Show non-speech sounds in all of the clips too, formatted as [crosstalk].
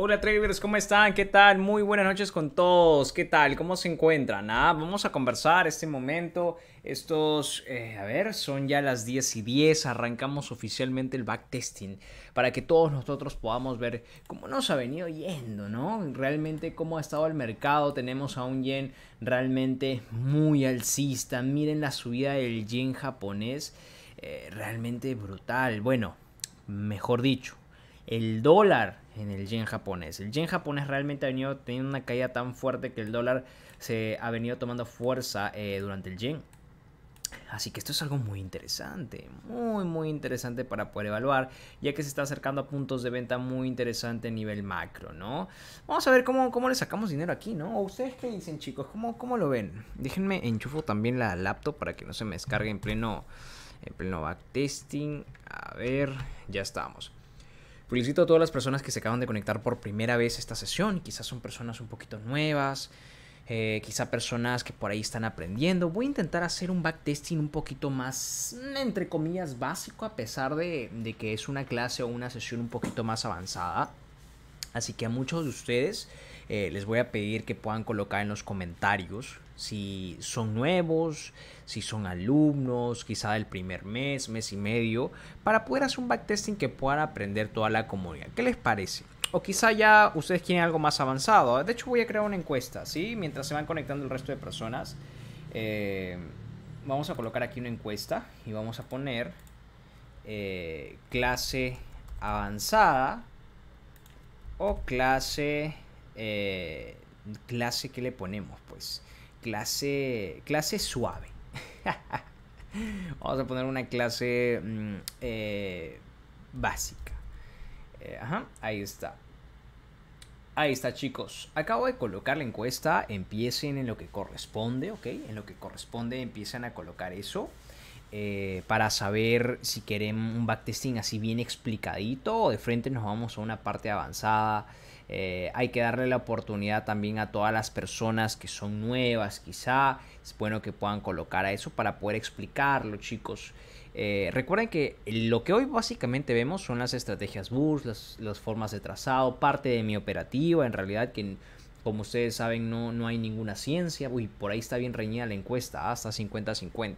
Hola traders, ¿cómo están? ¿Qué tal? Muy buenas noches con todos. ¿Qué tal? ¿Cómo se encuentran? Ah, vamos a conversar este momento. Estos, eh, a ver, son ya las 10 y 10. Arrancamos oficialmente el backtesting para que todos nosotros podamos ver cómo nos ha venido yendo, ¿no? Realmente cómo ha estado el mercado. Tenemos a un yen realmente muy alcista. Miren la subida del yen japonés. Eh, realmente brutal. Bueno, mejor dicho, el dólar en el yen japonés. El yen japonés realmente ha venido teniendo una caída tan fuerte que el dólar se ha venido tomando fuerza eh, durante el yen. Así que esto es algo muy interesante, muy muy interesante para poder evaluar, ya que se está acercando a puntos de venta muy interesante a nivel macro, ¿no? Vamos a ver cómo, cómo le sacamos dinero aquí, ¿no? ustedes qué dicen, chicos? ¿Cómo, cómo lo ven? Déjenme enchufo también la laptop para que no se me descargue en pleno, en pleno backtesting. A ver, ya estamos. Felicito pues a todas las personas que se acaban de conectar por primera vez esta sesión. Quizás son personas un poquito nuevas, eh, quizá personas que por ahí están aprendiendo. Voy a intentar hacer un backtesting un poquito más, entre comillas, básico, a pesar de, que es una clase o una sesión un poquito más avanzada. Así que a muchos de ustedes eh, les voy a pedir que puedan colocar en los comentarios si son nuevos, si son alumnos, quizá del primer mes, mes y medio, para poder hacer un backtesting que puedan aprender toda la comunidad. ¿Qué les parece? O quizá ya ustedes quieren algo más avanzado. De hecho, voy a crear una encuesta, ¿sí? Mientras se van conectando el resto de personas. Eh, vamos a colocar aquí una encuesta y vamos a poner eh, clase avanzada o clase... Eh, clase que le ponemos, pues clase, clase suave. [laughs] Vamos a poner una clase mm, eh, básica. Eh, ahí está. Ahí está chicos, acabo de colocar la encuesta, empiecen en lo que corresponde, ¿ok? En lo que corresponde empiezan a colocar eso eh, para saber si quieren un backtesting así bien explicadito o de frente nos vamos a una parte avanzada eh, hay que darle la oportunidad también a todas las personas que son nuevas, quizá. Es bueno que puedan colocar a eso para poder explicarlo, chicos. Eh, recuerden que lo que hoy básicamente vemos son las estrategias bus, las, formas de trazado, parte de mi operativa, en realidad que como ustedes saben no, hay ninguna ciencia, uy, por ahí está bien reñida la encuesta, hasta ¿ah? 50-50.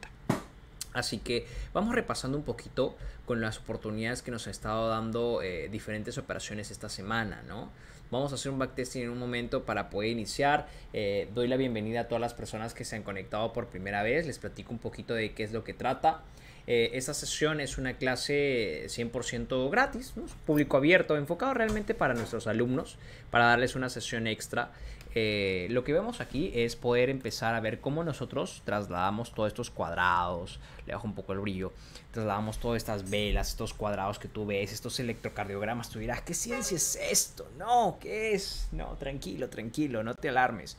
Así que vamos repasando un poquito con las oportunidades que nos ha estado dando eh, diferentes operaciones esta semana, ¿no? Vamos a hacer un backtesting en un momento para poder iniciar. Eh, doy la bienvenida a todas las personas que se han conectado por primera vez. Les platico un poquito de qué es lo que trata. Eh, esta sesión es una clase 100% gratis, público abierto, enfocado realmente para nuestros alumnos, para darles una sesión extra eh, lo que vemos aquí es poder empezar a ver cómo nosotros trasladamos todos estos cuadrados, le bajo un poco el brillo, trasladamos todas estas velas, estos cuadrados que tú ves, estos electrocardiogramas, tú dirás, ¿qué ciencia es esto? No, ¿qué es? No, tranquilo, tranquilo, no te alarmes.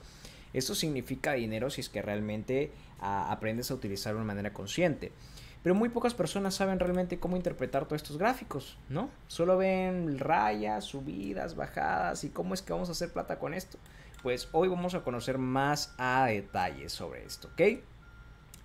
Esto significa dinero si es que realmente ah, aprendes a utilizarlo de manera consciente. Pero muy pocas personas saben realmente cómo interpretar todos estos gráficos, ¿no? Solo ven rayas, subidas, bajadas y cómo es que vamos a hacer plata con esto pues hoy vamos a conocer más a detalle sobre esto, ¿ok?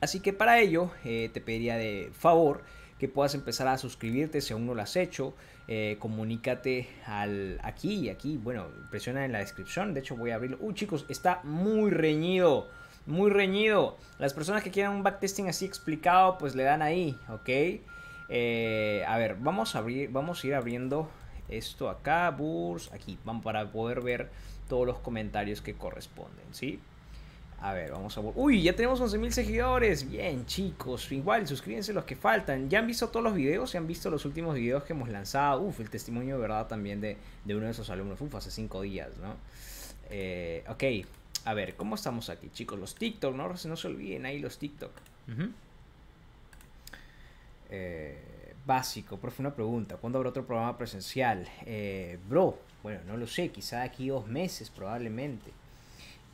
Así que para ello eh, te pediría de favor que puedas empezar a suscribirte si aún no lo has hecho. Eh, comunícate al aquí y aquí. Bueno, presiona en la descripción. De hecho, voy a abrirlo. ¡Uh, chicos, está muy reñido. Muy reñido. Las personas que quieran un backtesting así explicado, pues le dan ahí, ¿ok? Eh, a ver, vamos a abrir, vamos a ir abriendo esto acá, Burs, aquí, vamos para poder ver todos los comentarios que corresponden, ¿sí? A ver, vamos a... ¡Uy! Ya tenemos 11.000 seguidores. Bien, chicos. Igual, suscríbanse los que faltan. ¿Ya han visto todos los videos? ¿Ya han visto los últimos videos que hemos lanzado? Uf, el testimonio de verdad también de, uno de esos alumnos. Uf, hace cinco días, ¿no? Eh, ok. A ver, ¿cómo estamos aquí, chicos? Los TikTok, ¿no? No se, olviden ahí los TikTok. Eh, básico. Profe, una pregunta. ¿Cuándo habrá otro programa presencial? Eh, bro, bueno, no lo sé, quizá aquí dos meses probablemente.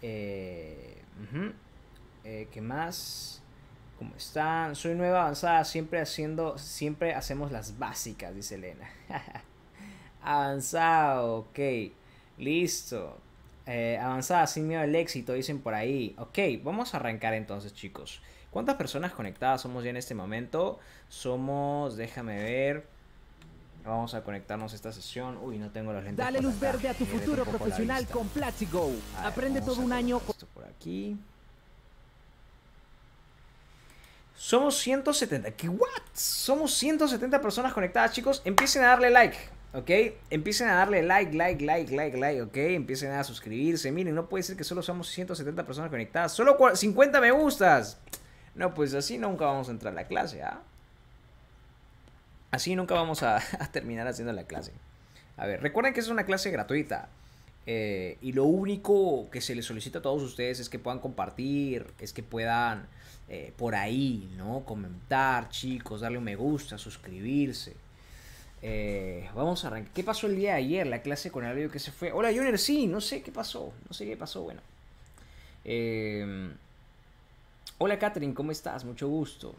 Eh, eh, ¿Qué más? ¿Cómo están? Soy nueva avanzada, siempre haciendo, siempre hacemos las básicas, dice Elena. [laughs] Avanzado, ok. Listo. Eh, avanzada, sin miedo al éxito, dicen por ahí. Ok, vamos a arrancar entonces, chicos. ¿Cuántas personas conectadas somos ya en este momento? Somos, déjame ver. Vamos a conectarnos a esta sesión. Uy, no tengo la gente Dale luz verde a tu futuro profesional con Platzi Aprende todo un año. por aquí. Somos 170. ¿Qué? ¿What? Somos 170 personas conectadas, chicos. Empiecen a darle like, ¿ok? Empiecen a darle like, like, like, like, like, ¿ok? Empiecen a suscribirse. Miren, no puede ser que solo somos 170 personas conectadas. Solo 50 me gustas. No, pues así nunca vamos a entrar a la clase, ¿ah? Así nunca vamos [laughs] a, terminar haciendo la clase. A ver, recuerden que es una clase gratuita. Eh, y lo único que se les solicita a todos ustedes es que puedan compartir, es que puedan eh, por ahí, ¿no? Comentar, chicos, darle un me gusta, suscribirse. Eh, vamos a arrancar. ¿Qué pasó el día de ayer? La clase con el radio que se fue. Hola, Junior, sí, no sé qué pasó. No sé qué pasó, bueno. hola, Catherine, ¿cómo estás? Mucho gusto.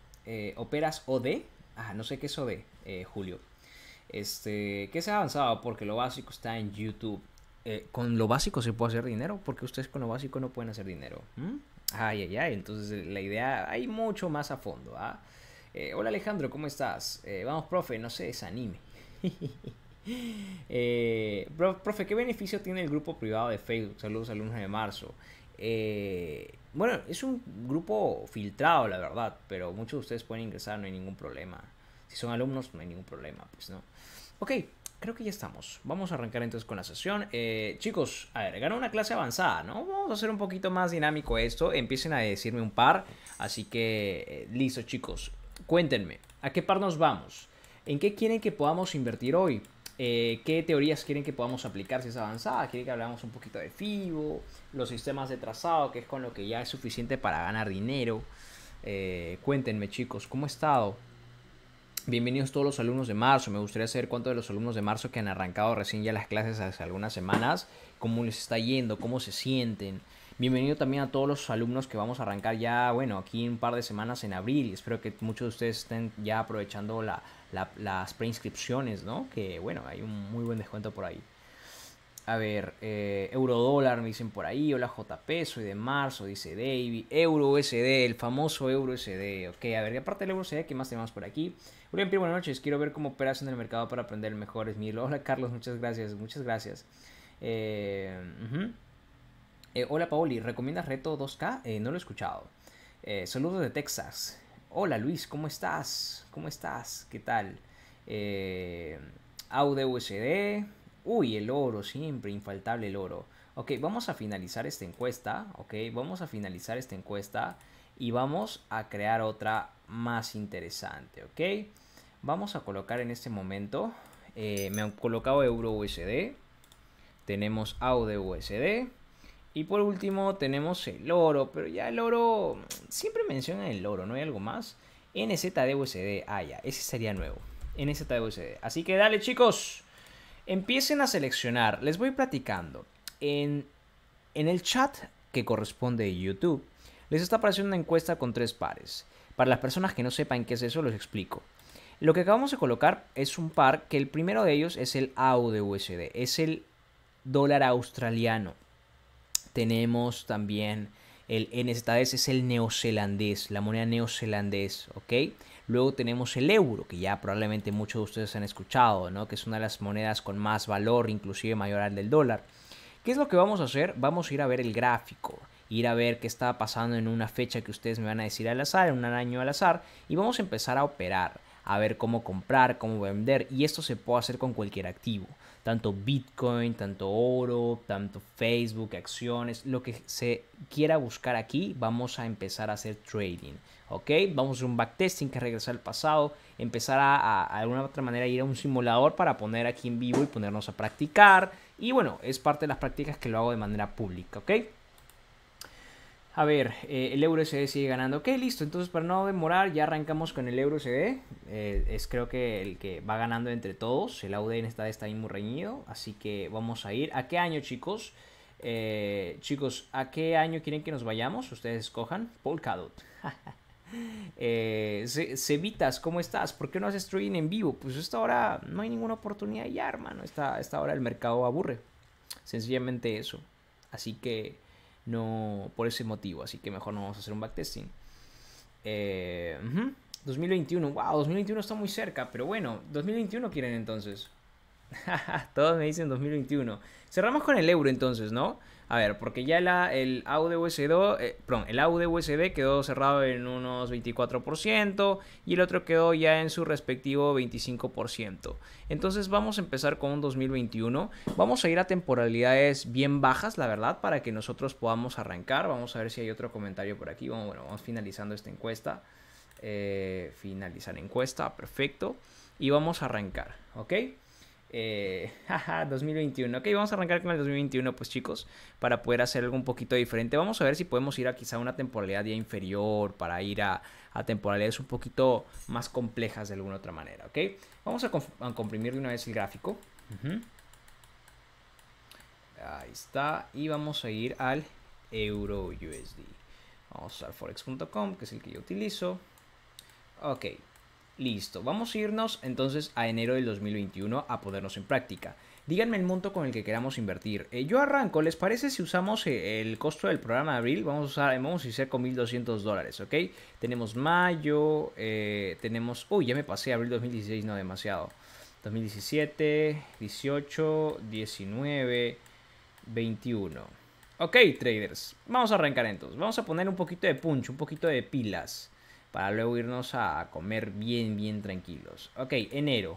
¿Operas OD? Ah, no sé qué es OD. Eh, julio. Este, ¿qué se ha avanzado porque lo básico está en YouTube. Eh, con lo básico se puede hacer dinero porque ustedes con lo básico no pueden hacer dinero. ¿Mm? Ay, ay, ay. Entonces eh, la idea hay mucho más a fondo. ¿ah? hola Alejandro, ¿cómo estás? vamos, profe, no se desanime. [laughs] profe, ¿qué beneficio tiene el grupo privado de Facebook? Saludos al 1 de marzo. bueno, es un grupo filtrado, la verdad, pero muchos de ustedes pueden ingresar, no hay ningún problema. Si son alumnos, no hay ningún problema, pues, ¿no? Ok, creo que ya estamos. Vamos a arrancar entonces con la sesión. Eh, chicos, a ver, ganó una clase avanzada, ¿no? Vamos a hacer un poquito más dinámico esto. Empiecen a decirme un par. Así que, eh, listo, chicos. Cuéntenme, ¿a qué par nos vamos? ¿En qué quieren que podamos invertir hoy? Eh, ¿Qué teorías quieren que podamos aplicar si es avanzada? ¿Quieren que hablamos un poquito de FIBO? Los sistemas de trazado, que es con lo que ya es suficiente para ganar dinero. cuéntenme, chicos, ¿cómo ha estado? Bienvenidos todos los alumnos de marzo. Me gustaría saber cuántos de los alumnos de marzo que han arrancado recién ya las clases hace algunas semanas, cómo les está yendo, cómo se sienten. Bienvenido también a todos los alumnos que vamos a arrancar ya, bueno, aquí un par de semanas en abril. Espero que muchos de ustedes estén ya aprovechando las preinscripciones, ¿no? Que bueno, hay un muy buen descuento por ahí. A ver, eh, eurodólar me dicen por ahí, hola JP, soy de marzo, dice David, euro USD, el famoso euro USD, ok, a ver, aparte del euro USD, ¿qué más tenemos por aquí? William Pierre, buenas noches, quiero ver cómo operas en el mercado para aprender mejores mil, hola Carlos, muchas gracias, muchas gracias. Eh, eh hola Paoli, ¿recomiendas Reto 2K? Eh, no lo he escuchado. Eh, saludos de Texas. Hola Luis, ¿cómo estás? ¿Cómo estás? ¿Qué tal? Eh, USD. Uy, el oro, siempre, infaltable el oro. Ok, vamos a finalizar esta encuesta, ok, vamos a finalizar esta encuesta y vamos a crear otra más interesante, ok. Vamos a colocar en este momento, eh, me han colocado Euro USD, tenemos AUD USD y por último tenemos el oro, pero ya el oro, siempre mencionan el oro, ¿no hay algo más? NZD USD, ah ya, ese sería nuevo, NZD USD. Así que dale chicos. Empiecen a seleccionar, les voy platicando. En, el chat que corresponde a YouTube, les está apareciendo una encuesta con tres pares. Para las personas que no sepan qué es eso, los explico. Lo que acabamos de colocar es un par que el primero de ellos es el AUDUSD. es el dólar australiano. Tenemos también el NZS es el neozelandés, la moneda neozelandés, ¿ok? Luego tenemos el euro, que ya probablemente muchos de ustedes han escuchado, ¿no? Que es una de las monedas con más valor, inclusive mayor al del dólar. ¿Qué es lo que vamos a hacer? Vamos a ir a ver el gráfico, ir a ver qué está pasando en una fecha que ustedes me van a decir al azar, en un año al azar, y vamos a empezar a operar, a ver cómo comprar, cómo vender, y esto se puede hacer con cualquier activo tanto Bitcoin, tanto oro, tanto Facebook, acciones, lo que se quiera buscar aquí, vamos a empezar a hacer trading. ¿Ok? Vamos a hacer un backtesting que regresar al pasado, empezar a, alguna otra manera ir a un simulador para poner aquí en vivo y ponernos a practicar. Y bueno, es parte de las prácticas que lo hago de manera pública. ¿Ok? A ver, eh, el euro se sigue ganando. Ok, listo. Entonces, para no demorar, ya arrancamos con el euro eh, es creo que el que va ganando entre todos. El auden está está ahí muy reñido. Así que vamos a ir. ¿A qué año, chicos? Eh, chicos, ¿a qué año quieren que nos vayamos? Ustedes escojan. Polkadot. Cadot. [laughs] Cevitas, ¿cómo estás? ¿Por qué no haces trading en vivo? Pues esta hora no hay ninguna oportunidad ya, hermano. Esta, esta hora el mercado aburre. Sencillamente eso. Así que no por ese motivo, así que mejor no vamos a hacer un backtesting. Eh, 2021, wow, 2021 está muy cerca, pero bueno, 2021 quieren entonces. [laughs] Todos me dicen 2021. Cerramos con el euro entonces, ¿no? A ver, porque ya el audio USB, eh, perdón, el audio USB quedó cerrado en unos 24% y el otro quedó ya en su respectivo 25%. Entonces vamos a empezar con un 2021. Vamos a ir a temporalidades bien bajas, la verdad, para que nosotros podamos arrancar. Vamos a ver si hay otro comentario por aquí. Bueno, bueno, vamos finalizando esta encuesta. Eh, finalizar encuesta, perfecto. Y vamos a arrancar, ¿ok? 2021. Eh, [laughs] ok, vamos a arrancar con el 2021, pues chicos, para poder hacer algo un poquito diferente. Vamos a ver si podemos ir a quizá una temporalidad ya inferior, para ir a, temporalidades un poquito más complejas de alguna otra manera, ¿ok? Vamos a, comprimir de una vez el gráfico. Ahí está. Y vamos a ir al Euro USD. Vamos a usar forex.com, que es el que yo utilizo. Ok, Listo, vamos a irnos entonces a enero del 2021 a ponernos en práctica. Díganme el monto con el que queramos invertir. Eh, yo arranco, ¿les parece si usamos eh, el costo del programa de abril? Vamos a usar, vamos a con 1.200 dólares, ¿ok? Tenemos mayo, eh, tenemos... Uy, ya me pasé, abril 2016, no demasiado. 2017, 18, 19, 21. Ok, traders, vamos a arrancar entonces. Vamos a poner un poquito de punch, un poquito de pilas para luego irnos a comer bien, bien tranquilos. Ok, enero.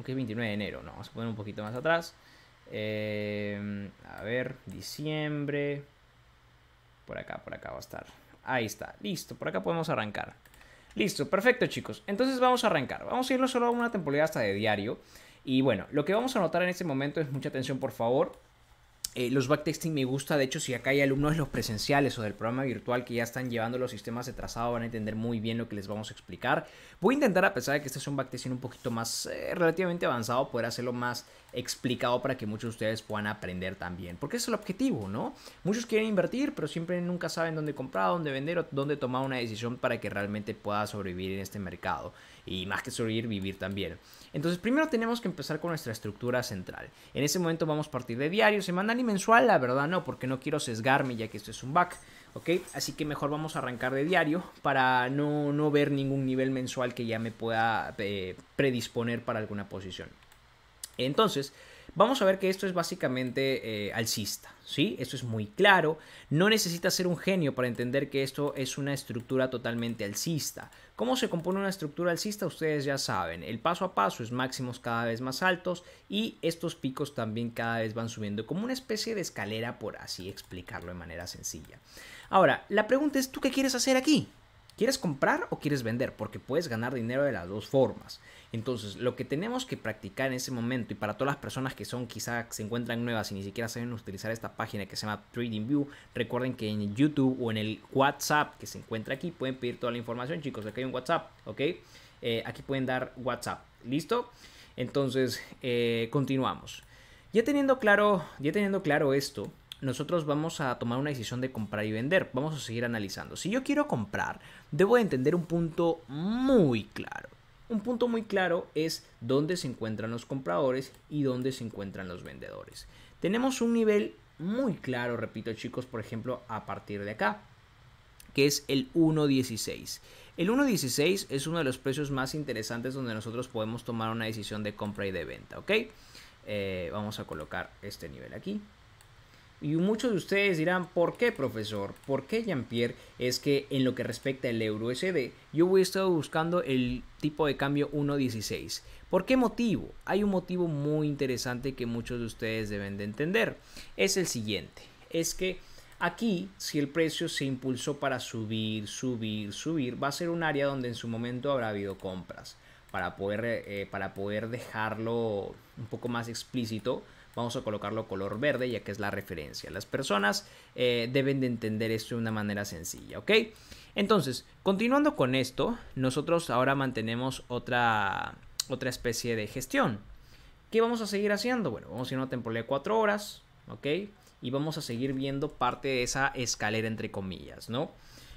Ok, 29 de enero. No, vamos a poner un poquito más atrás. Eh, a ver, diciembre. Por acá, por acá va a estar. Ahí está, listo. Por acá podemos arrancar. Listo, perfecto chicos. Entonces vamos a arrancar. Vamos a irnos solo a una temporada hasta de diario. Y bueno, lo que vamos a notar en este momento es mucha atención por favor. Eh, los backtesting me gusta, de hecho, si acá hay alumnos de los presenciales o del programa virtual que ya están llevando los sistemas de trazado, van a entender muy bien lo que les vamos a explicar. Voy a intentar, a pesar de que este es un backtesting un poquito más eh, relativamente avanzado, poder hacerlo más explicado para que muchos de ustedes puedan aprender también. Porque es el objetivo, ¿no? Muchos quieren invertir, pero siempre nunca saben dónde comprar, dónde vender o dónde tomar una decisión para que realmente pueda sobrevivir en este mercado y más que sobrevivir, vivir también. Entonces, primero tenemos que empezar con nuestra estructura central. En ese momento vamos a partir de diario, ¿Se manda y mensual, la verdad no, porque no quiero sesgarme ya que esto es un back. ¿ok? Así que mejor vamos a arrancar de diario para no, no ver ningún nivel mensual que ya me pueda eh, predisponer para alguna posición. Entonces, vamos a ver que esto es básicamente eh, alcista, ¿sí? Esto es muy claro, no necesitas ser un genio para entender que esto es una estructura totalmente alcista. ¿Cómo se compone una estructura alcista? Ustedes ya saben, el paso a paso es máximos cada vez más altos y estos picos también cada vez van subiendo como una especie de escalera, por así explicarlo de manera sencilla. Ahora, la pregunta es, ¿tú qué quieres hacer aquí? ¿Quieres comprar o quieres vender? Porque puedes ganar dinero de las dos formas. Entonces, lo que tenemos que practicar en ese momento, y para todas las personas que son quizá se encuentran nuevas y ni siquiera saben utilizar esta página que se llama TradingView, recuerden que en YouTube o en el WhatsApp que se encuentra aquí pueden pedir toda la información, chicos. Aquí hay un WhatsApp, ¿ok? Eh, aquí pueden dar WhatsApp, ¿listo? Entonces, eh, continuamos. Ya teniendo claro, ya teniendo claro esto, nosotros vamos a tomar una decisión de comprar y vender. Vamos a seguir analizando. Si yo quiero comprar, debo entender un punto muy claro. Un punto muy claro es dónde se encuentran los compradores y dónde se encuentran los vendedores. Tenemos un nivel muy claro, repito chicos, por ejemplo, a partir de acá, que es el 1.16. El 1.16 es uno de los precios más interesantes donde nosotros podemos tomar una decisión de compra y de venta, ¿ok? Eh, vamos a colocar este nivel aquí. Y muchos de ustedes dirán, ¿por qué, profesor? ¿Por qué, Jean-Pierre? Es que en lo que respecta al euro SD, yo he estado buscando el tipo de cambio 1.16. ¿Por qué motivo? Hay un motivo muy interesante que muchos de ustedes deben de entender. Es el siguiente, es que aquí, si el precio se impulsó para subir, subir, subir, va a ser un área donde en su momento habrá habido compras. Para poder, eh, para poder dejarlo un poco más explícito, vamos a colocarlo color verde ya que es la referencia. Las personas eh, deben de entender esto de una manera sencilla, ¿ok? Entonces, continuando con esto, nosotros ahora mantenemos otra, otra especie de gestión. ¿Qué vamos a seguir haciendo? Bueno, vamos a ir a una temporada de 4 horas, ¿ok? Y vamos a seguir viendo parte de esa escalera entre comillas, ¿no?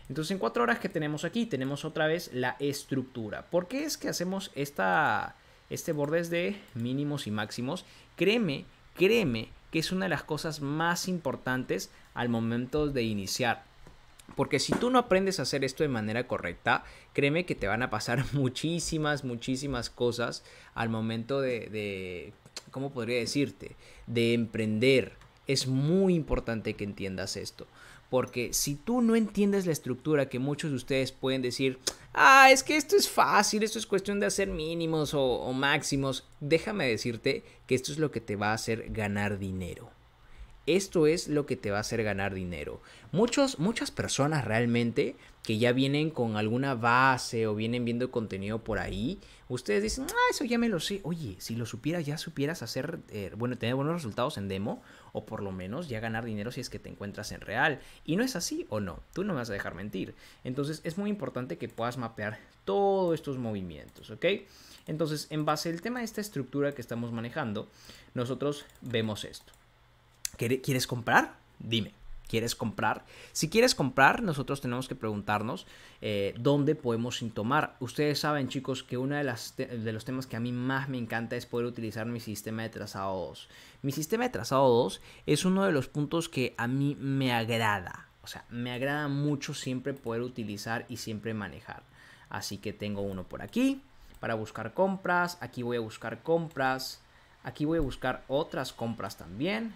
Entonces en 4 horas que tenemos aquí, tenemos otra vez la estructura. ¿Por qué es que hacemos esta, este bordes de mínimos y máximos? Créeme Créeme que es una de las cosas más importantes al momento de iniciar. Porque si tú no aprendes a hacer esto de manera correcta, créeme que te van a pasar [laughs] muchísimas, muchísimas cosas al momento de, ¿cómo podría decirte? De emprender. Es muy importante que entiendas esto. Porque si tú no entiendes la estructura que muchos de ustedes pueden decir, ah, es que esto es fácil, esto es cuestión de hacer mínimos o, máximos, déjame decirte que esto es lo que te va a hacer ganar dinero. Esto es lo que te va a hacer ganar dinero. Muchos, muchas personas realmente que ya vienen con alguna base o vienen viendo contenido por ahí, ustedes dicen, ah, eso ya me lo sé. Oye, si lo supieras, ya supieras hacer, eh, bueno, tener buenos resultados en demo o por lo menos ya ganar dinero si es que te encuentras en real. Y no es así o no, tú no me vas a dejar mentir. Entonces es muy importante que puedas mapear todos estos movimientos, ¿ok? Entonces, en base al tema de esta estructura que estamos manejando, nosotros vemos esto. ¿Quieres comprar? Dime quieres comprar. Si quieres comprar, nosotros tenemos que preguntarnos eh, dónde podemos tomar. Ustedes saben, chicos, que uno de, de los temas que a mí más me encanta es poder utilizar mi sistema de trazado 2. Mi sistema de trazado 2 es uno de los puntos que a mí me agrada. O sea, me agrada mucho siempre poder utilizar y siempre manejar. Así que tengo uno por aquí para buscar compras. Aquí voy a buscar compras. Aquí voy a buscar otras compras también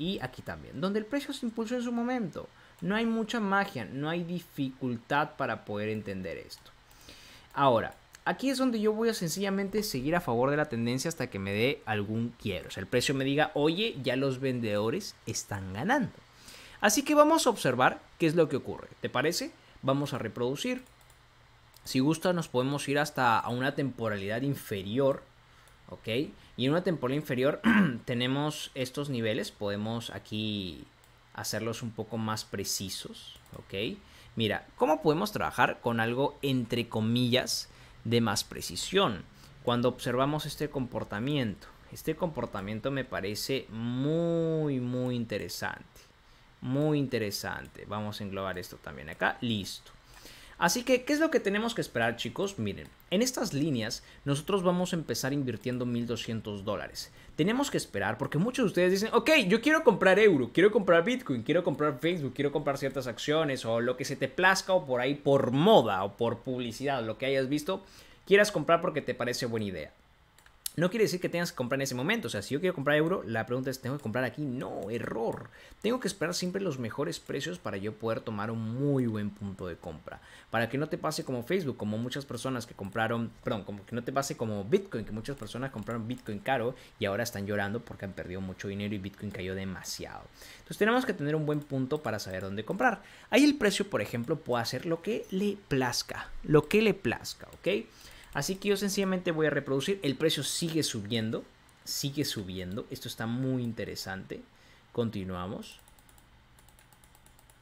y aquí también, donde el precio se impulsó en su momento. No hay mucha magia, no hay dificultad para poder entender esto. Ahora, aquí es donde yo voy a sencillamente seguir a favor de la tendencia hasta que me dé algún quiero. O sea, el precio me diga, oye, ya los vendedores están ganando. Así que vamos a observar qué es lo que ocurre. ¿Te parece? Vamos a reproducir. Si gusta, nos podemos ir hasta a una temporalidad inferior y en una temporada inferior [clears throat] tenemos estos niveles, podemos aquí hacerlos un poco más precisos, ¿ok? Mira, ¿cómo podemos trabajar con algo entre comillas de más precisión? Cuando observamos este comportamiento, este comportamiento me parece muy, muy interesante. Muy interesante. Vamos a englobar esto también acá. Listo. Así que, ¿qué es lo que tenemos que esperar, chicos? Miren, en estas líneas nosotros vamos a empezar invirtiendo 1.200 dólares. Tenemos que esperar porque muchos de ustedes dicen, ok, yo quiero comprar euro, quiero comprar Bitcoin, quiero comprar Facebook, quiero comprar ciertas acciones o lo que se te plazca o por ahí por moda o por publicidad, lo que hayas visto, quieras comprar porque te parece buena idea. No quiere decir que tengas que comprar en ese momento. O sea, si yo quiero comprar euro, la pregunta es, ¿tengo que comprar aquí? No, error. Tengo que esperar siempre los mejores precios para yo poder tomar un muy buen punto de compra. Para que no te pase como Facebook, como muchas personas que compraron, perdón, como que no te pase como Bitcoin, que muchas personas compraron Bitcoin caro y ahora están llorando porque han perdido mucho dinero y Bitcoin cayó demasiado. Entonces tenemos que tener un buen punto para saber dónde comprar. Ahí el precio, por ejemplo, puede hacer lo que le plazca, lo que le plazca, ¿ok? Así que yo sencillamente voy a reproducir. El precio sigue subiendo. Sigue subiendo. Esto está muy interesante. Continuamos.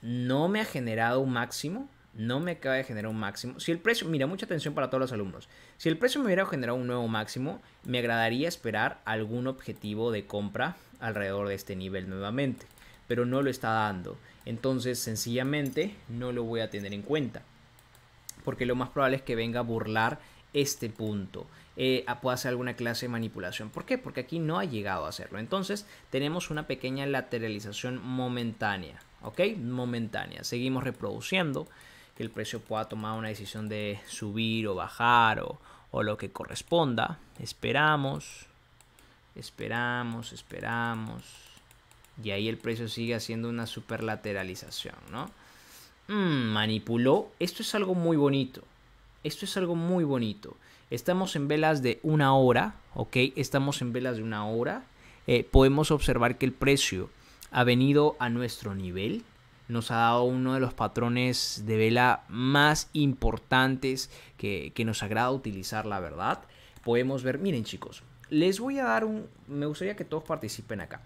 No me ha generado un máximo. No me acaba de generar un máximo. Si el precio, mira, mucha atención para todos los alumnos. Si el precio me hubiera generado un nuevo máximo, me agradaría esperar algún objetivo de compra alrededor de este nivel nuevamente. Pero no lo está dando. Entonces, sencillamente, no lo voy a tener en cuenta. Porque lo más probable es que venga a burlar este punto. Eh, puede hacer alguna clase de manipulación. ¿Por qué? Porque aquí no ha llegado a hacerlo. Entonces tenemos una pequeña lateralización momentánea. ¿Ok? Momentánea. Seguimos reproduciendo que el precio pueda tomar una decisión de subir o bajar o, lo que corresponda. Esperamos, esperamos, esperamos. Y ahí el precio sigue haciendo una superlateralización, ¿no? Mm, manipuló. Esto es algo muy bonito. Esto es algo muy bonito. Estamos en velas de una hora, ¿ok? Estamos en velas de una hora. Eh, podemos observar que el precio ha venido a nuestro nivel. Nos ha dado uno de los patrones de vela más importantes que, nos agrada utilizar, la verdad. Podemos ver, miren chicos, les voy a dar un... Me gustaría que todos participen acá.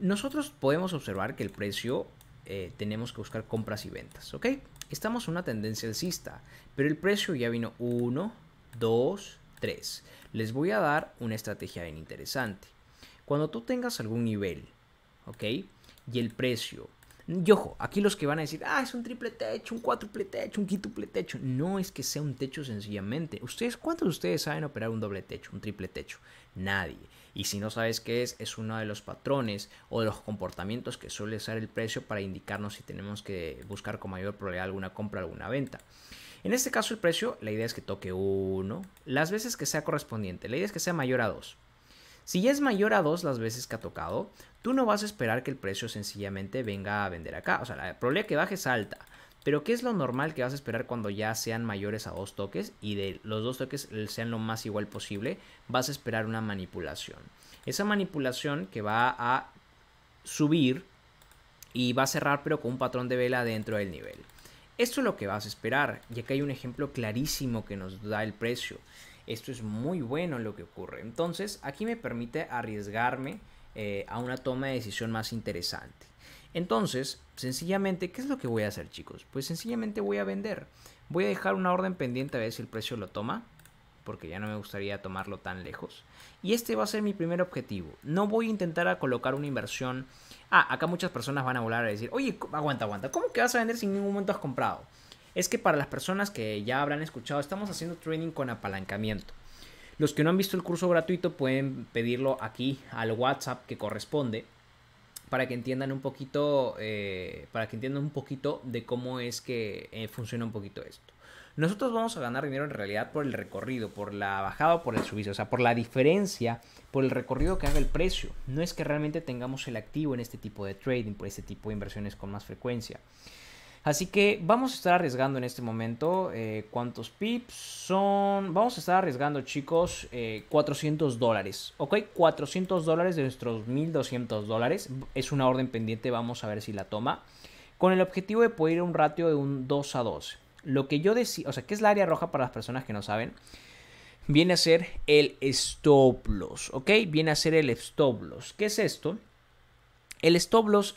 Nosotros podemos observar que el precio eh, tenemos que buscar compras y ventas, ¿ok? estamos en una tendencia alcista, pero el precio ya vino 1, 2, 3. Les voy a dar una estrategia bien interesante. Cuando tú tengas algún nivel, ¿ok? Y el precio. Y ojo, aquí los que van a decir, ah, es un triple techo, un cuádruple techo, un quituple techo. No es que sea un techo sencillamente. ¿Ustedes, cuántos de ustedes saben operar un doble techo, un triple techo? Nadie. Y si no sabes qué es, es uno de los patrones o de los comportamientos que suele usar el precio para indicarnos si tenemos que buscar con mayor probabilidad alguna compra, alguna venta. En este caso el precio, la idea es que toque uno, las veces que sea correspondiente, la idea es que sea mayor a 2. Si ya es mayor a dos las veces que ha tocado, tú no vas a esperar que el precio sencillamente venga a vender acá, o sea, la probabilidad que baje es alta. Pero ¿qué es lo normal que vas a esperar cuando ya sean mayores a dos toques y de los dos toques sean lo más igual posible? Vas a esperar una manipulación. Esa manipulación que va a subir y va a cerrar pero con un patrón de vela dentro del nivel. Esto es lo que vas a esperar, ya que hay un ejemplo clarísimo que nos da el precio. Esto es muy bueno lo que ocurre. Entonces, aquí me permite arriesgarme eh, a una toma de decisión más interesante. Entonces, sencillamente, ¿qué es lo que voy a hacer, chicos? Pues sencillamente voy a vender. Voy a dejar una orden pendiente a ver si el precio lo toma, porque ya no me gustaría tomarlo tan lejos. Y este va a ser mi primer objetivo. No voy a intentar colocar una inversión. Ah, acá muchas personas van a volar a decir, oye, aguanta, aguanta, ¿cómo que vas a vender si en ningún momento has comprado? Es que para las personas que ya habrán escuchado, estamos haciendo training con apalancamiento. Los que no han visto el curso gratuito pueden pedirlo aquí al WhatsApp que corresponde para que entiendan un poquito, eh, para que entiendan un poquito de cómo es que eh, funciona un poquito esto. Nosotros vamos a ganar dinero en realidad por el recorrido, por la bajada o por el subido, o sea, por la diferencia, por el recorrido que haga el precio. No es que realmente tengamos el activo en este tipo de trading, por este tipo de inversiones con más frecuencia. Así que vamos a estar arriesgando en este momento. Eh, ¿Cuántos pips son? Vamos a estar arriesgando, chicos, 400 eh, dólares. ¿Ok? 400 dólares de nuestros 1200 dólares. Es una orden pendiente, vamos a ver si la toma. Con el objetivo de poder ir a un ratio de un 2 a 2. Lo que yo decía, o sea, ¿qué es la área roja para las personas que no saben? Viene a ser el stop loss, ¿ok? Viene a ser el stop loss. ¿Qué es esto? El stop loss,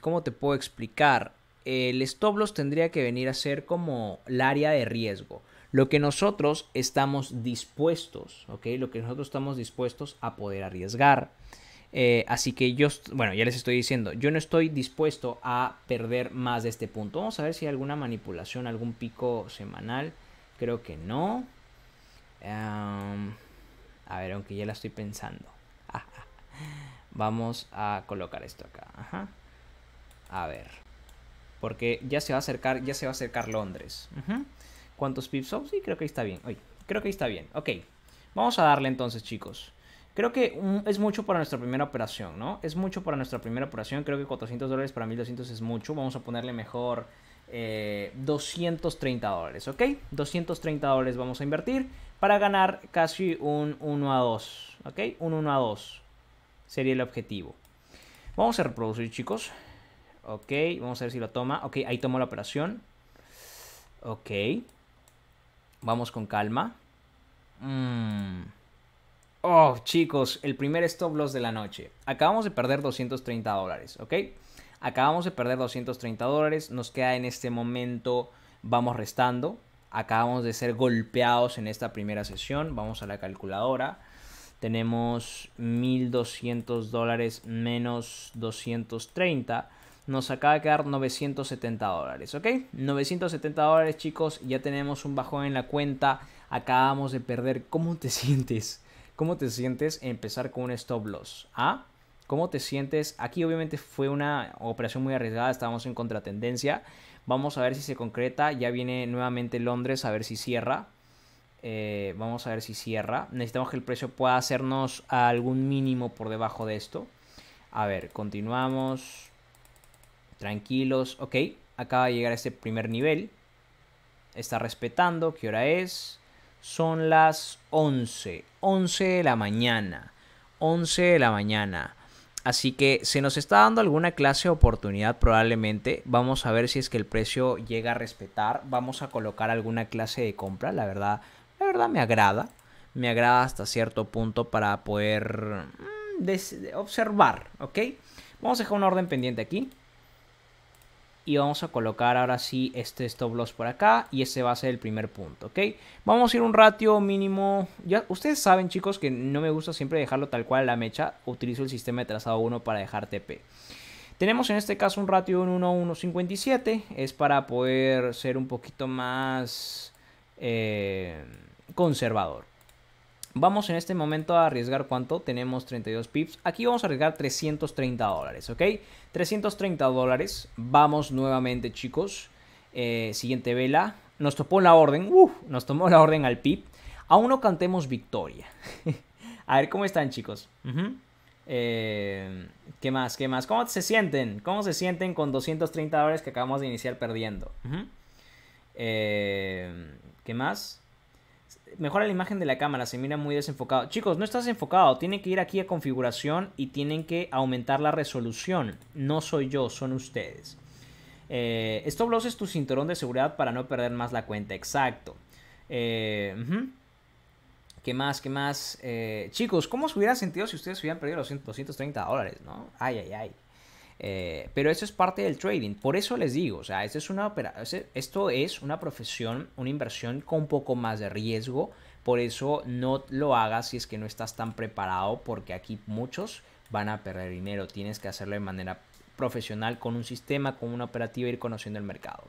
¿cómo te puedo explicar? el stop loss tendría que venir a ser como el área de riesgo. Lo que nosotros estamos dispuestos, ¿ok? Lo que nosotros estamos dispuestos a poder arriesgar. Eh, así que yo, bueno, ya les estoy diciendo, yo no estoy dispuesto a perder más de este punto. Vamos a ver si hay alguna manipulación, algún pico semanal. Creo que no. a ver, aunque ya la estoy pensando. [laughs] Vamos a colocar esto acá. A ver. Porque ya se va a acercar, ya se va a acercar Londres. ¿Cuántos pips son? Sí, creo que ahí está bien. creo que ahí está bien. Ok. Vamos a darle entonces, chicos. Creo que es mucho para nuestra primera operación, ¿no? Es mucho para nuestra primera operación. Creo que 400 dólares para 1200 es mucho. Vamos a ponerle mejor 230 eh, dólares, ¿ok? 230 dólares vamos a invertir para ganar casi un 1 a 2, ¿ok? Un 1 a 2 sería el objetivo. Vamos a reproducir, chicos. Ok, vamos a ver si lo toma. Ok, ahí tomó la operación. Ok. Vamos con calma. Mm. Oh, chicos, el primer stop loss de la noche. Acabamos de perder 230 dólares, ¿ok? Acabamos de perder 230 dólares. Nos queda en este momento, vamos restando. Acabamos de ser golpeados en esta primera sesión. Vamos a la calculadora. Tenemos 1200 dólares menos 230 nos acaba de quedar 970 dólares, ¿ok? 970 dólares, chicos, ya tenemos un bajón en la cuenta, acabamos de perder. ¿Cómo te [laughs] sientes? ¿Cómo te sientes empezar con un stop loss? ¿Ah? ¿Cómo te sientes? Aquí obviamente fue una operación muy arriesgada, estábamos en contratendencia. Vamos a ver si se concreta, ya viene nuevamente Londres a ver si cierra. Eh, vamos a ver si cierra. Necesitamos que el precio pueda hacernos algún mínimo por debajo de esto. A ver, continuamos. Tranquilos, ok. Acaba de llegar a este primer nivel. Está respetando, ¿qué hora es? Son las 11, 11 de la mañana. 11 de la mañana. Así que se nos está dando alguna clase de oportunidad probablemente. Vamos a ver si es que el precio llega a respetar. Vamos a colocar alguna clase de compra. La verdad, la verdad me agrada. Me agrada hasta cierto punto para poder mm, observar, ¿ok? Vamos a dejar un orden pendiente aquí y vamos a colocar ahora sí este stop loss por acá y ese va a ser el primer punto, ¿ok? Vamos a ir un ratio mínimo, ya ustedes saben chicos que no me gusta siempre dejarlo tal cual la mecha, utilizo el sistema de trazado 1 para dejar TP. Tenemos en este caso un ratio de 1 a 1.57, es para poder ser un poquito más eh, conservador. Vamos en este momento a arriesgar cuánto, tenemos 32 pips, aquí vamos a arriesgar 330 dólares, ¿ok? 330 dólares, vamos nuevamente chicos, eh, siguiente vela, nos topó la orden, nos tomó la orden al pip, aún no cantemos victoria. [laughs] a ver cómo están chicos. Eh, ¿Qué más? ¿Qué más? ¿Cómo se sienten? ¿Cómo se sienten con 230 dólares que acabamos de iniciar perdiendo? Eh, ¿Qué más? mejora la imagen de la cámara, se mira muy desenfocado. Chicos, no estás enfocado, tienen que ir aquí a configuración y tienen que aumentar la resolución. No soy yo, son ustedes. esto eh, blows es tu cinturón de seguridad para no perder más la cuenta, exacto. Eh, ¿Qué más? ¿Qué más? Eh, chicos, ¿cómo se hubiera sentido si ustedes hubieran perdido los 230 dólares, no? Ay, ay, ay. Eh, pero eso es parte del trading. Por eso les digo, o sea, esto es, una profesión, una inversión con un poco más de riesgo. Por eso no lo hagas si es que no estás tan preparado, porque aquí muchos van a perder dinero. Tienes que hacerlo de manera profesional, con un sistema, con una operativa, ir conociendo el mercado.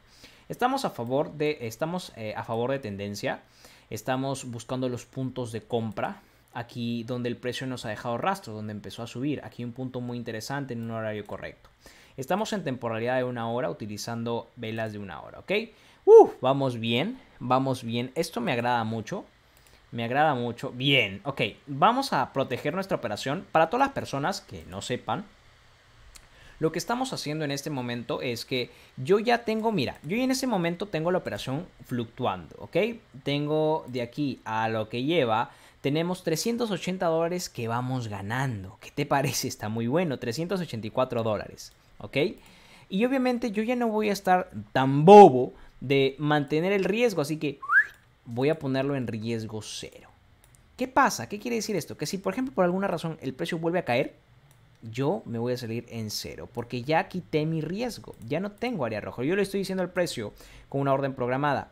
Estamos a favor de, estamos, eh, a favor de tendencia. Estamos buscando los puntos de compra aquí donde el precio nos ha dejado rastro, donde empezó a subir. Aquí un punto muy interesante en un horario correcto. Estamos en temporalidad de una hora utilizando velas de una hora, ¿ok? Uf, vamos bien, vamos bien. Esto me agrada mucho. Me agrada mucho. Bien, ok. Vamos a proteger nuestra operación. Para todas las personas que no sepan, lo que estamos haciendo en este momento es que yo ya tengo, mira, yo en ese momento tengo la operación fluctuando, ¿ok? Tengo de aquí a lo que lleva tenemos 380 dólares que vamos ganando. ¿Qué te parece? Está muy bueno, 384 dólares, ¿ok? Y obviamente yo ya no voy a estar tan bobo de mantener el riesgo, así que voy a ponerlo en riesgo cero. ¿Qué pasa? ¿Qué quiere decir esto? Que si por ejemplo por alguna razón el precio vuelve a caer, yo me voy a salir en cero, porque ya quité mi riesgo, ya no tengo área roja. Yo le estoy diciendo el precio con una orden programada,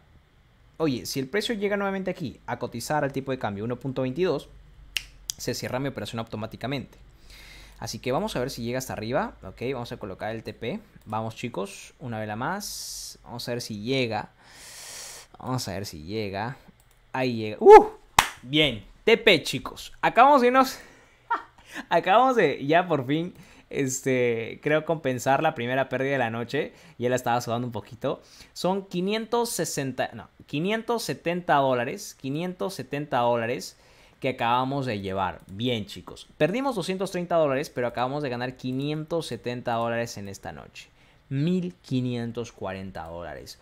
oye, si el precio llega nuevamente aquí a cotizar al tipo de cambio 1.22, se cierra mi operación automáticamente. Así que vamos a ver si llega hasta arriba. Ok, vamos a colocar el TP. Vamos chicos, una vela más. Vamos a ver si llega. Vamos a ver si llega. Ahí llega. ¡Uh! Bien, TP chicos. Acabamos de irnos... [laughs] Acabamos de ya por fin este, creo compensar la primera pérdida de la noche y él estaba sudando un poquito. Son 560, no, 570 dólares, 570 dólares que acabamos de llevar. Bien, chicos. Perdimos 230 dólares, pero acabamos de ganar 570 dólares en esta noche. 1540 dólares.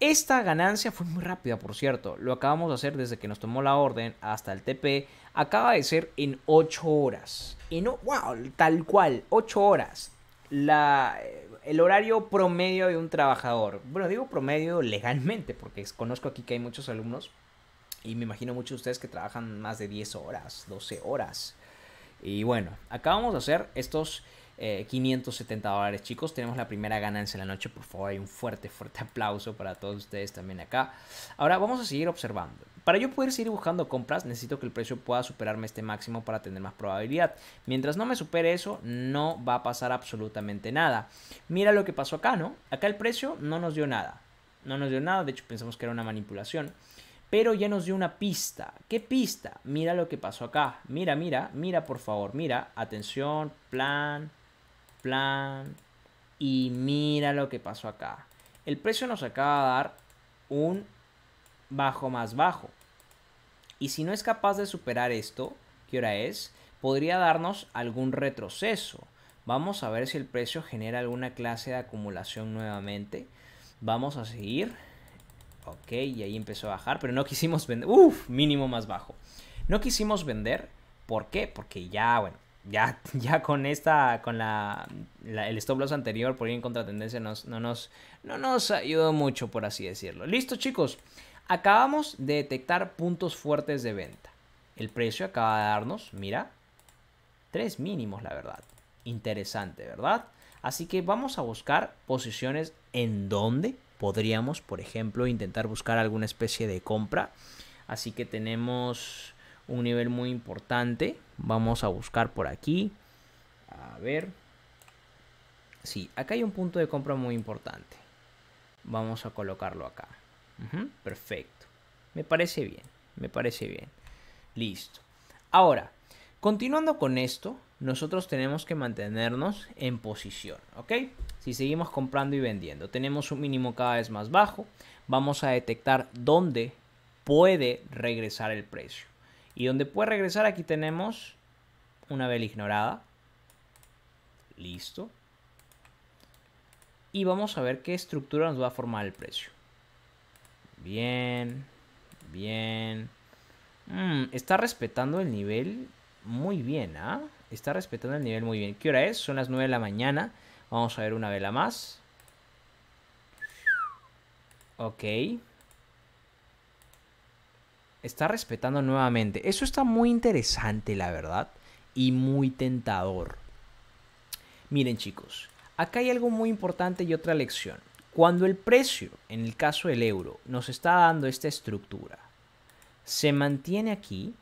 Esta ganancia fue muy rápida, por cierto. Lo acabamos de hacer desde que nos tomó la orden hasta el TP, acaba de ser en 8 horas. Y no, wow, tal cual, 8 horas. La, eh, el horario promedio de un trabajador. Bueno, digo promedio legalmente, porque conozco aquí que hay muchos alumnos y me imagino muchos de ustedes que trabajan más de 10 horas, 12 horas. Y bueno, acabamos de hacer estos 570 eh, dólares, chicos. Tenemos la primera ganancia en la noche. Por favor, hay un fuerte, fuerte aplauso para todos ustedes también acá. Ahora vamos a seguir observando. Para yo poder seguir buscando compras, necesito que el precio pueda superarme este máximo para tener más probabilidad. Mientras no me supere eso, no va a pasar absolutamente nada. Mira lo que pasó acá, ¿no? Acá el precio no nos dio nada. No nos dio nada, de hecho pensamos que era una manipulación. Pero ya nos dio una pista. ¿Qué pista? Mira lo que pasó acá. Mira, mira, mira por favor. Mira, atención, plan, y mira lo que pasó acá. El precio nos acaba de dar un bajo más bajo. Y si no es capaz de superar esto, ¿qué hora es? Podría darnos algún retroceso. Vamos a ver si el precio genera alguna clase de acumulación nuevamente. Vamos a seguir. Ok, y ahí empezó a bajar, pero no quisimos vender. Uf, mínimo más bajo. No quisimos vender. ¿Por qué? Porque ya, bueno, [laughs] ya, con esta, con la, el stop loss anterior por ir en contratendencia nos, no, nos, no nos ayudó mucho, por así decirlo. Listo, chicos. Acabamos de detectar puntos fuertes de venta. El precio acaba de darnos, mira, tres mínimos, la verdad. Interesante, ¿verdad? Así que vamos a buscar posiciones en donde podríamos, por ejemplo, intentar buscar alguna especie de compra. Así que tenemos un nivel muy importante. Vamos a buscar por aquí. A ver. Sí, acá hay un punto de compra muy importante. Vamos a colocarlo acá. perfecto. Me parece bien. Me parece bien. Listo. Ahora, continuando con esto, nosotros tenemos que mantenernos en posición, ¿ok? Si seguimos comprando y vendiendo, tenemos un mínimo cada vez más bajo, vamos a detectar dónde puede regresar el precio. Y donde puede regresar, aquí tenemos una vela ignorada. Listo. Y vamos a ver qué estructura nos va a formar el precio. Bien, bien. Mm, está respetando el nivel muy bien, ¿ah? Está respetando el nivel muy bien. ¿Qué hora es? Son las 9 de la mañana. Vamos a ver una vela más. Ok está respetando nuevamente. Eso está muy interesante, la verdad, y muy tentador. Miren chicos, acá hay algo muy importante y otra lección. Cuando el precio, en el caso del euro, nos está dando esta estructura, se mantiene aquí,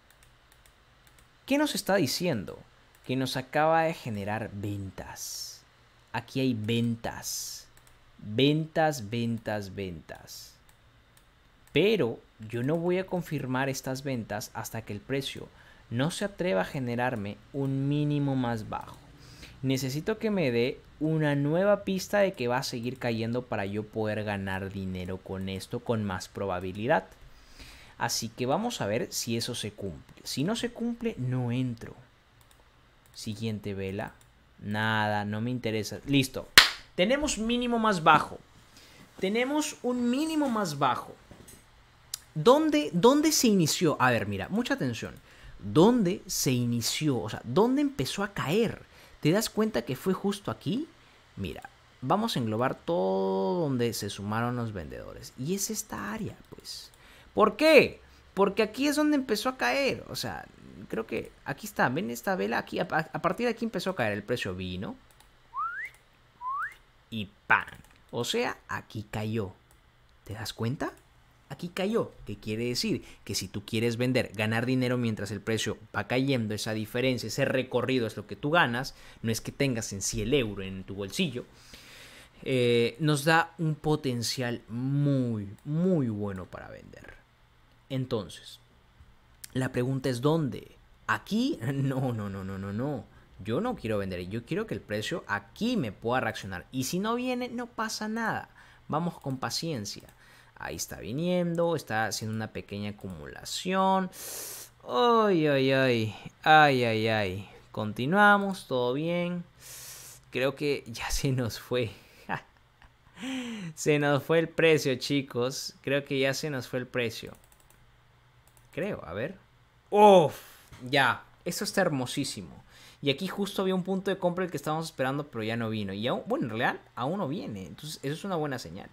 ¿qué nos está diciendo? Que nos acaba de generar ventas. Aquí hay ventas. Ventas, ventas, ventas pero yo no voy a confirmar estas ventas hasta que el precio no se atreva a generarme un mínimo más bajo. Necesito que me dé una nueva pista de que va a seguir cayendo para yo poder ganar dinero con esto con más probabilidad. Así que vamos a ver si eso se cumple. Si no se cumple, no entro. Siguiente vela. Nada, no me interesa. Listo. Tenemos mínimo más bajo. Tenemos un mínimo más bajo. ¿Dónde, se inició? A ver, mira, mucha atención. ¿Dónde se inició? O sea, ¿dónde empezó a caer? ¿Te das cuenta que fue justo aquí? Mira, vamos a englobar todo donde se sumaron los vendedores. Y es esta área, pues. ¿Por qué? Porque aquí es donde empezó a caer. O sea, creo que aquí está. ¿Ven esta vela? Aquí, a, partir de aquí empezó a caer. El precio vino. Y ¡pam! O sea, aquí cayó. ¿Te das cuenta? Aquí cayó, que quiere decir que si tú quieres vender, ganar dinero mientras el precio va cayendo, esa diferencia, ese recorrido es lo que tú ganas, no es que tengas en sí el euro en tu bolsillo, eh, nos da un potencial muy, muy bueno para vender. Entonces, la pregunta es ¿dónde? Aquí, [laughs] no, no, no, no, no, no. Yo no quiero vender, yo quiero que el precio aquí me pueda reaccionar. Y si no viene, no pasa nada. Vamos con paciencia Ahí está viniendo, está haciendo una pequeña acumulación. Ay, ay, ay, ay, ay, ay. Continuamos, todo bien. Creo que ya [laughs] se nos fue. se nos fue el precio, chicos. Creo que ya se nos fue el precio. Creo, a ver. ¡Uf! Ya, Eso está hermosísimo. Y aquí justo había un punto de compra el que estábamos esperando, pero ya no vino. Y aún, bueno, en realidad aún no viene. Entonces, eso es una buena señal.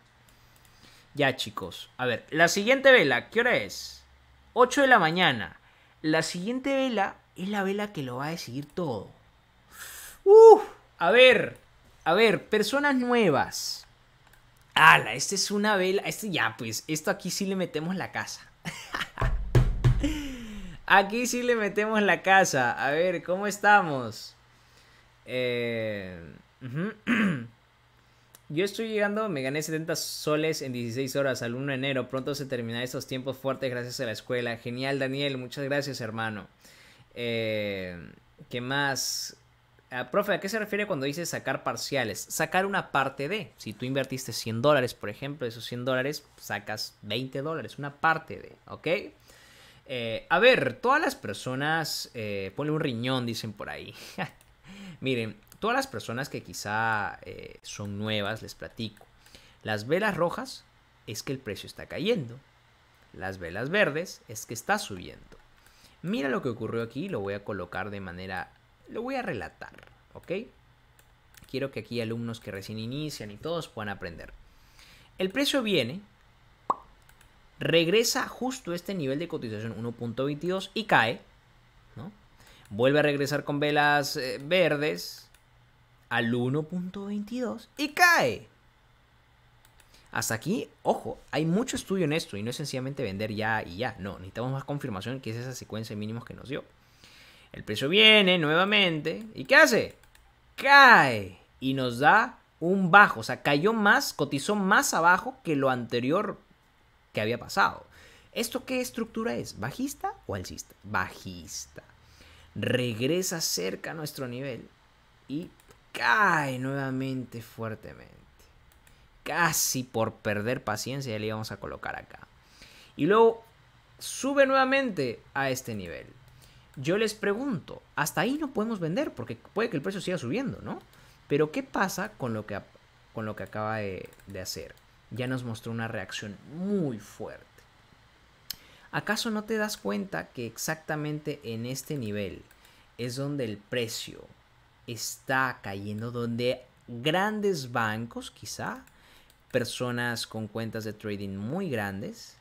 Ya, chicos. A ver, la siguiente vela, ¿qué hora es? 8 de la mañana. La siguiente vela es la vela que lo va a decidir todo. ¡Uf! A ver, a ver, personas nuevas. ¡Hala! Esta es una vela. Este, ya, pues, esto aquí sí le metemos la casa. [laughs] aquí sí le metemos la casa. A ver, ¿cómo estamos? Eh. [clears throat] Yo estoy llegando, me gané 70 soles en 16 horas al 1 de enero. Pronto se terminarán estos tiempos fuertes gracias a la escuela. Genial, Daniel. Muchas gracias, hermano. Eh, ¿Qué más? Ah, profe, ¿a qué se refiere cuando dice sacar parciales? Sacar una parte de. Si tú invertiste 100 dólares, por ejemplo, esos 100 dólares, sacas 20 dólares, una parte de, ¿ok? Eh, a ver, todas las personas, eh, ponle un riñón, dicen por ahí. [laughs] Miren, todas las personas que quizá eh, son nuevas les platico. Las velas rojas es que el precio está cayendo. Las velas verdes es que está subiendo. Mira lo que ocurrió aquí, lo voy a colocar de manera... Lo voy a relatar, ¿ok? Quiero que aquí alumnos que recién inician y todos puedan aprender. El precio viene, regresa justo a este nivel de cotización 1.22 y cae, ¿no? Vuelve a regresar con velas eh, verdes, al 1.22 y cae. Hasta aquí, ojo, hay mucho estudio en esto y no es sencillamente vender ya y ya. No, necesitamos más confirmación que es esa secuencia de mínimos que nos dio. El precio viene nuevamente y ¿qué hace? Cae y nos da un bajo. O sea, cayó más, cotizó más abajo que lo anterior que había pasado. ¿Esto qué estructura es? ¿Bajista o alcista? Bajista. Regresa cerca a nuestro nivel y cae nuevamente fuertemente. Casi por perder paciencia ya le íbamos a colocar acá. Y luego sube nuevamente a este nivel. Yo les pregunto, hasta ahí no podemos vender porque puede que el precio siga subiendo, ¿no? Pero ¿qué pasa con lo que, con lo que acaba de hacer? Ya nos mostró una reacción muy fuerte. ¿Acaso no te das cuenta que exactamente en este nivel es donde el precio está cayendo, donde grandes bancos, quizá, personas con cuentas de trading muy grandes,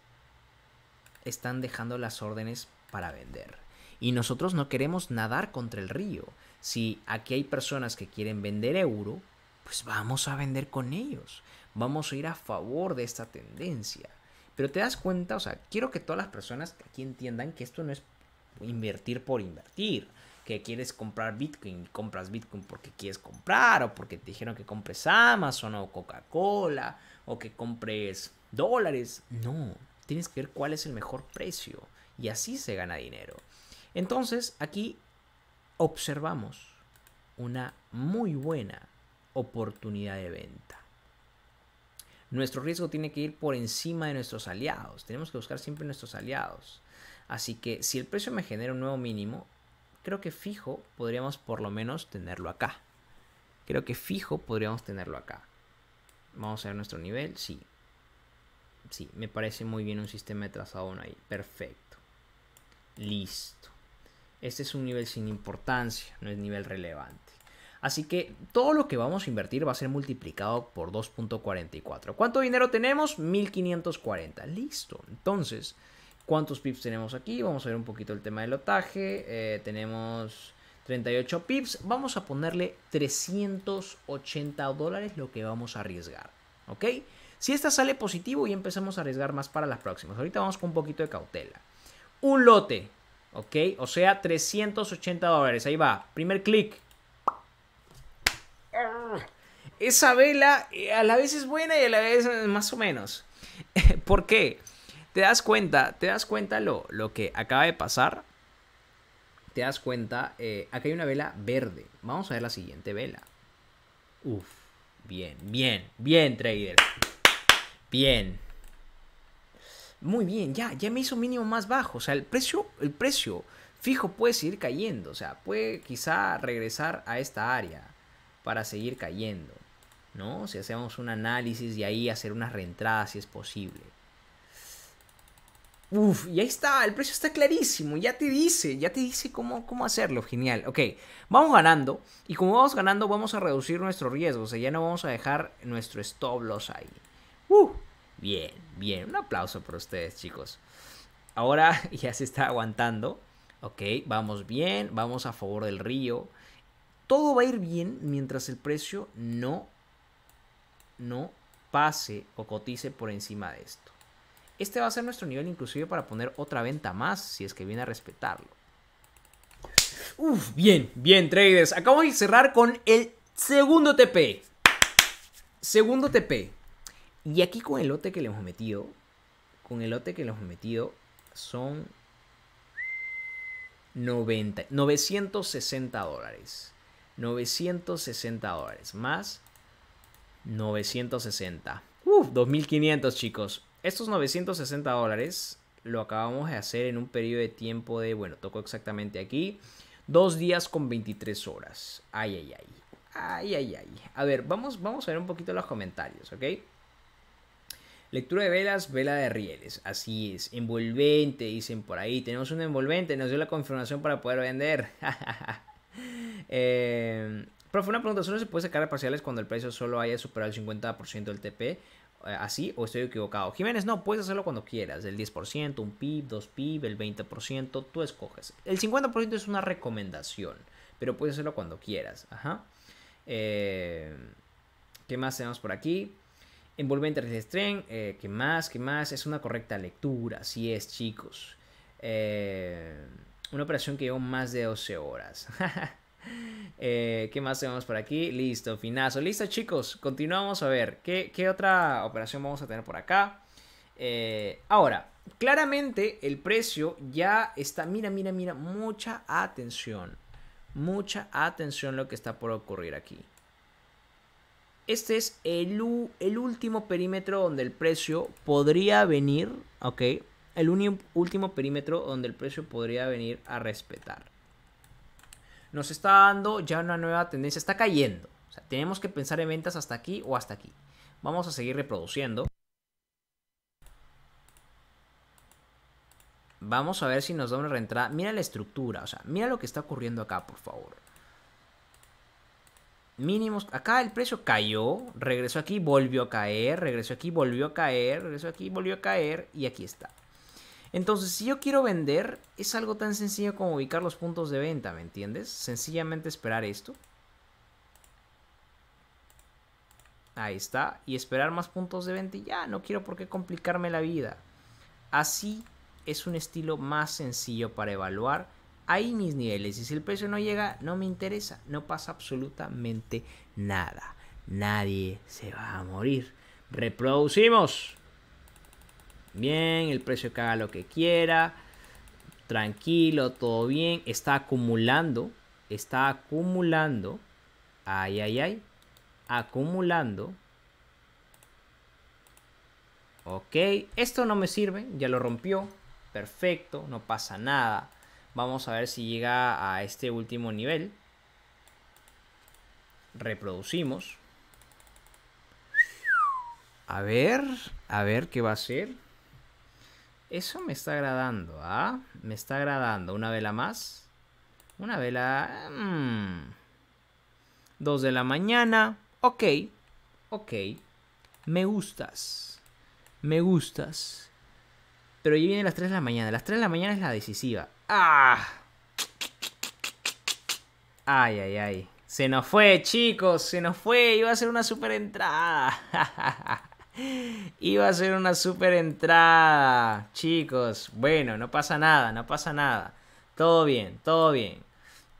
están dejando las órdenes para vender. Y nosotros no queremos nadar contra el río. Si aquí hay personas que quieren vender euro, pues vamos a vender con ellos. Vamos a ir a favor de esta tendencia. Pero te das cuenta, o sea, quiero que todas las personas aquí entiendan que esto no es invertir por invertir que quieres comprar Bitcoin. Compras Bitcoin porque quieres comprar o porque te dijeron que compres Amazon o Coca-Cola o que compres dólares. No, tienes que ver cuál es el mejor precio y así se gana dinero. Entonces aquí observamos una muy buena oportunidad de venta. Nuestro riesgo tiene que ir por encima de nuestros aliados. Tenemos que buscar siempre nuestros aliados. Así que si el precio me genera un nuevo mínimo, creo que fijo podríamos por lo menos tenerlo acá. Creo que fijo podríamos tenerlo acá. Vamos a ver nuestro nivel, sí. Sí, me parece muy bien un sistema de trazado ahí. Perfecto. Listo. Este es un nivel sin importancia, no es nivel relevante. Así que todo lo que vamos a invertir va a ser multiplicado por 2.44. ¿Cuánto dinero tenemos? 1540. Listo. Entonces, cuántos pips tenemos aquí. Vamos a ver un poquito el tema del lotaje eh, tenemos 38 pips. Vamos a ponerle 380 dólares lo que vamos a arriesgar. ¿Ok? Si esta sale positivo y empezamos a arriesgar más para las próximas. Ahorita vamos con un poquito de cautela. Un lote. ¿Ok? O sea, 380 dólares. Ahí va. Primer clic. Esa vela eh, a la vez es buena y a la vez más o menos. [laughs] ¿Por qué? ¿Te das cuenta? ¿Te das cuenta lo, lo que acaba de pasar? Te das cuenta, eh, acá hay una vela verde. Vamos a ver la siguiente vela. Uf, bien, bien, bien, trader. Bien. Muy bien, ya, ya me hizo mínimo más bajo. O sea, el precio, el precio fijo puede seguir cayendo. O sea, puede quizá regresar a esta área para seguir cayendo. ¿No? Si hacemos un análisis y ahí hacer unas reentradas si es posible. Uf, y ahí está, el precio está clarísimo, ya te dice, ya te dice cómo, cómo hacerlo, genial. Ok, vamos ganando y como vamos ganando vamos a reducir nuestro riesgo, o sea, ya no vamos a dejar nuestro stop loss ahí. Uh, bien, bien, un aplauso por ustedes chicos. Ahora [laughs] ya se está aguantando, ok, vamos bien, vamos a favor del río. Todo va a ir bien mientras el precio no, no pase o cotice por encima de esto. Este va a ser nuestro nivel inclusive para poner otra venta más, si es que viene a respetarlo. Uf, bien, bien, traders. Acabo de cerrar con el segundo TP. Segundo TP. Y aquí con el lote que le hemos metido, con el lote que le hemos metido, son 90, 960 dólares. 960 dólares más 960. Uf, 2500 chicos. Estos 960 dólares lo acabamos de hacer en un periodo de tiempo de, bueno, tocó exactamente aquí, dos días con 23 horas. Ay, ay, ay. Ay, ay, ay. A ver, vamos, vamos a ver un poquito los comentarios, ¿ok? Lectura de velas, vela de rieles. Así es. Envolvente, dicen por ahí. Tenemos un envolvente, nos dio la confirmación para poder vender. [laughs] eh, pero una pregunta, ¿solo se puede sacar parciales cuando el precio solo haya superado el 50% del TP? Eh, así o estoy equivocado. Jiménez, no, puedes hacerlo cuando quieras. El 10%, un PIB, dos PIB, el 20%, tú escoges. El 50% es una recomendación, pero puedes hacerlo cuando quieras. Ajá. Eh, ¿Qué más tenemos por aquí? Envolvente de tren, eh, ¿qué más? ¿Qué más? Es una correcta lectura, así es, chicos. una operación que llevó más de 12 horas. [laughs] Eh, ¿Qué más tenemos por aquí? Listo, finazo. Listo, chicos. Continuamos a ver qué, otra operación vamos a tener por acá. Eh, ahora, claramente el precio ya está. Mira, mira, mira. Mucha atención. Mucha atención lo que está por ocurrir aquí. Este es el, el último perímetro donde el precio podría venir. Ok. El último perímetro donde el precio podría venir a respetar nos está dando ya una nueva tendencia, está cayendo. tenemos que pensar en ventas hasta aquí o hasta aquí. Vamos a seguir reproduciendo. Vamos a ver si nos da una reentrada. Mira la estructura, o sea, mira lo que está ocurriendo acá, por favor. Mínimos, acá el precio cayó, regresó aquí, volvió a caer, regresó aquí, volvió a caer, regresó aquí, volvió a caer y aquí está. Entonces, si yo quiero vender, es algo tan sencillo como ubicar los puntos de venta, ¿me entiendes? Sencillamente esperar esto. Ahí está. Y esperar más puntos de venta y ya, no quiero por qué complicarme la vida. Así es un estilo más sencillo para evaluar ahí mis niveles. Y si el precio no llega, no me interesa. No pasa absolutamente nada. Nadie se va a morir. Reproducimos bien, el precio que haga lo que quiera, tranquilo, todo bien, está acumulando, está acumulando, ay, ay, ay, acumulando. Ok, esto no me sirve, ya lo rompió, perfecto, no pasa nada. Vamos a ver si llega a este último nivel. Reproducimos. A ver, a ver qué va a ser. Eso me está agradando, ¿ah? Me está agradando. Una vela más. Una vela... Mmm. Dos de la mañana. Ok. Ok. Me gustas. Me gustas. Pero ya viene las 3 de la mañana. Las 3 de la mañana es la decisiva. ¡Ah! Ay, ay, ay. Se nos fue, chicos. Se nos fue. Iba a ser una super entrada. [laughs] [laughs] Iba a ser una super entrada, chicos. Bueno, no pasa nada, no pasa nada. Todo bien, todo bien.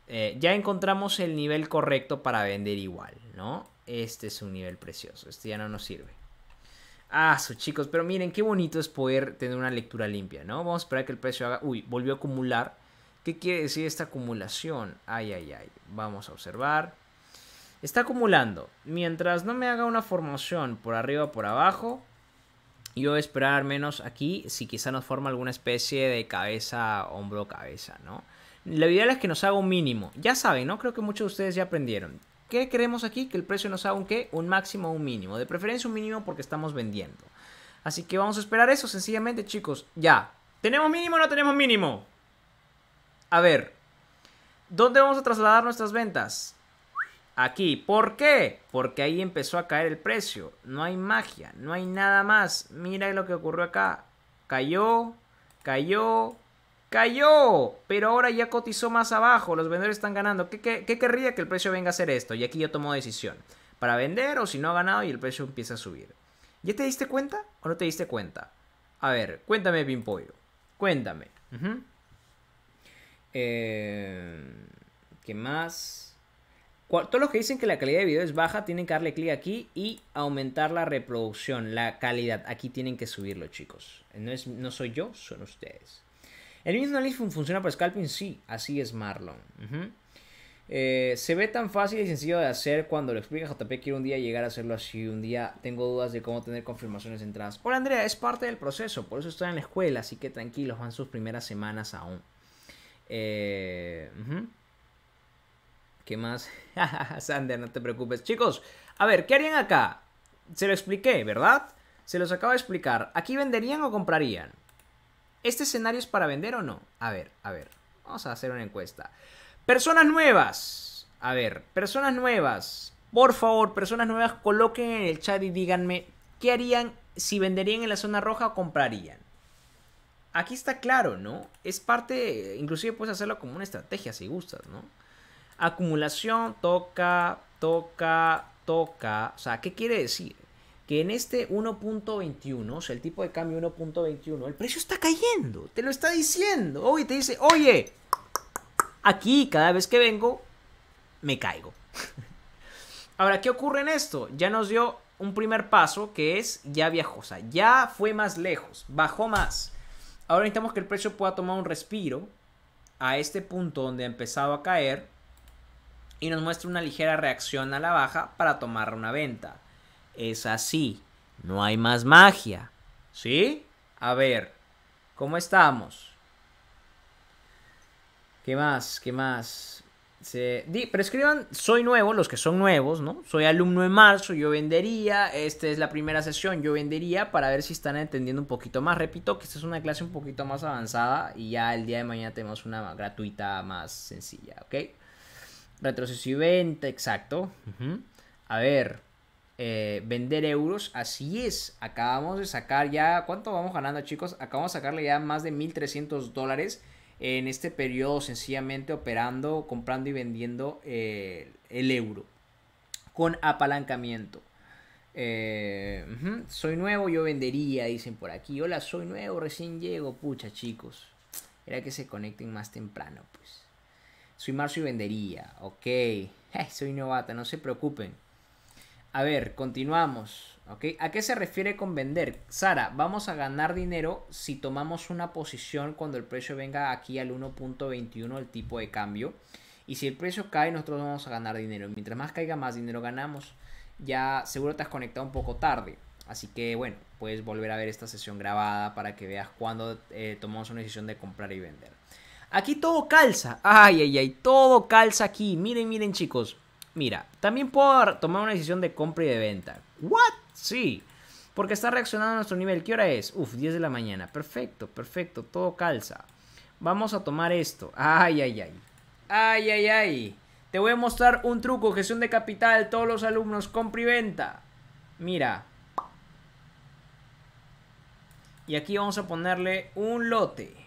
Eh, ya encontramos el nivel correcto para vender igual, ¿no? Este es un nivel precioso, este ya no nos sirve. Ah, chicos, pero miren qué bonito es poder tener una lectura limpia, ¿no? Vamos a esperar que el precio haga... Uy, volvió a acumular. ¿Qué quiere decir esta acumulación? Ay, ay, ay. Vamos a observar. Está acumulando. Mientras no me haga una formación por arriba o por abajo, yo voy a esperar menos aquí si quizá nos forma alguna especie de cabeza, hombro, cabeza, ¿no? la ideal es que nos haga un mínimo. Ya saben, ¿no? Creo que muchos de ustedes ya aprendieron. ¿Qué queremos aquí? Que el precio nos haga un qué? Un máximo o un mínimo. De preferencia un mínimo porque estamos vendiendo. Así que vamos a esperar eso sencillamente, chicos. Ya. ¿Tenemos mínimo o no tenemos mínimo? A ver. ¿Dónde vamos a trasladar nuestras ventas? aquí. ¿Por qué? Porque ahí empezó a caer el precio. No hay magia, no hay nada más. Mira lo que ocurrió acá. Cayó, cayó, cayó. Pero ahora ya cotizó más abajo. Los vendedores están ganando. ¿Qué, qué, qué querría que el precio venga a hacer esto? Y aquí yo tomo decisión. Para vender o si no ha ganado y el precio empieza a subir. ¿Ya te diste cuenta o no te diste cuenta? A ver, cuéntame, pinpollo. Cuéntame. Eh, ¿Qué más? Todos los que dicen que la calidad de video es baja tienen que darle clic aquí y aumentar la reproducción, la calidad. Aquí tienen que subirlo, chicos. No, es, no soy yo, son ustedes. ¿El mismo análisis funciona para scalping? Sí, así es Marlon. Eh, se ve tan fácil y sencillo de hacer cuando lo explica JP. Quiero un día llegar a hacerlo así. Un día tengo dudas de cómo tener confirmaciones de entradas. Hola Andrea, es parte del proceso. Por eso estoy en la escuela, así que tranquilos, van sus primeras semanas aún. Eh, ¿Qué más? [laughs] Sander, no te preocupes. Chicos, a ver, ¿qué harían acá? Se lo expliqué, ¿verdad? Se los acabo de explicar. ¿Aquí venderían o comprarían? ¿Este escenario es para vender o no? A ver, a ver. Vamos a hacer una encuesta. Personas nuevas. A ver, personas nuevas. Por favor, personas nuevas, coloquen en el chat y díganme qué harían si venderían en la zona roja o comprarían. Aquí está claro, ¿no? Es parte, inclusive puedes hacerlo como una estrategia si gustas, ¿no? Acumulación, toca, toca, toca. O sea, ¿qué quiere decir? Que en este 1.21, o sea, el tipo de cambio 1.21, el precio está cayendo. Te lo está diciendo. hoy te dice, oye, aquí cada vez que vengo, me caigo. [laughs] Ahora, ¿qué ocurre en esto? Ya nos dio un primer paso que es ya viajó, ya fue más lejos, bajó más. Ahora necesitamos que el precio pueda tomar un respiro a este punto donde ha empezado a caer y nos muestra una ligera reacción a la baja para tomar una venta. Es así, no hay más magia. ¿Sí? A ver, ¿cómo estamos? ¿Qué más? ¿Qué más? Se... pero soy nuevo, los que son nuevos, ¿no? Soy alumno en marzo, yo vendería, esta es la primera sesión, yo vendería para ver si están entendiendo un poquito más. Repito que esta es una clase un poquito más avanzada y ya el día de mañana tenemos una gratuita más sencilla, ¿ok? Retroceso y venta, exacto. A ver, eh, vender euros, así es. Acabamos de sacar ya, ¿cuánto vamos ganando chicos? Acabamos de sacarle ya más de 1.300 dólares en este periodo sencillamente operando, comprando y vendiendo eh, el euro con apalancamiento. Eh, soy nuevo, yo vendería, dicen por aquí. Hola, soy nuevo, recién llego, pucha chicos. Era que se conecten más temprano, pues. Soy Marcio y vendería. Ok. Eh, soy novata, no se preocupen. A ver, continuamos. ¿A qué se refiere con vender? Sara, vamos a ganar dinero si tomamos una posición cuando el precio venga aquí al 1.21 el tipo de cambio. Y si el precio cae, nosotros vamos a ganar dinero. Mientras más caiga, más dinero ganamos. Ya seguro te has conectado un poco tarde. Así que bueno, puedes volver a ver esta sesión grabada para que veas cuando eh, tomamos una decisión de comprar y vender. Aquí todo calza. Ay, ay, ay, todo calza aquí. Miren, miren, chicos. Mira, también puedo tomar una decisión de compra y de venta. ¿What? Sí. Porque está reaccionando a nuestro nivel. ¿Qué hora es? Uf, 10 de la mañana. Perfecto, perfecto. Todo calza. Vamos a tomar esto. Ay, ay, ay. Ay, ay, ay. Te voy a mostrar un truco. Gestión de capital. Todos los alumnos. Compra y venta. Mira. Y aquí vamos a ponerle un lote.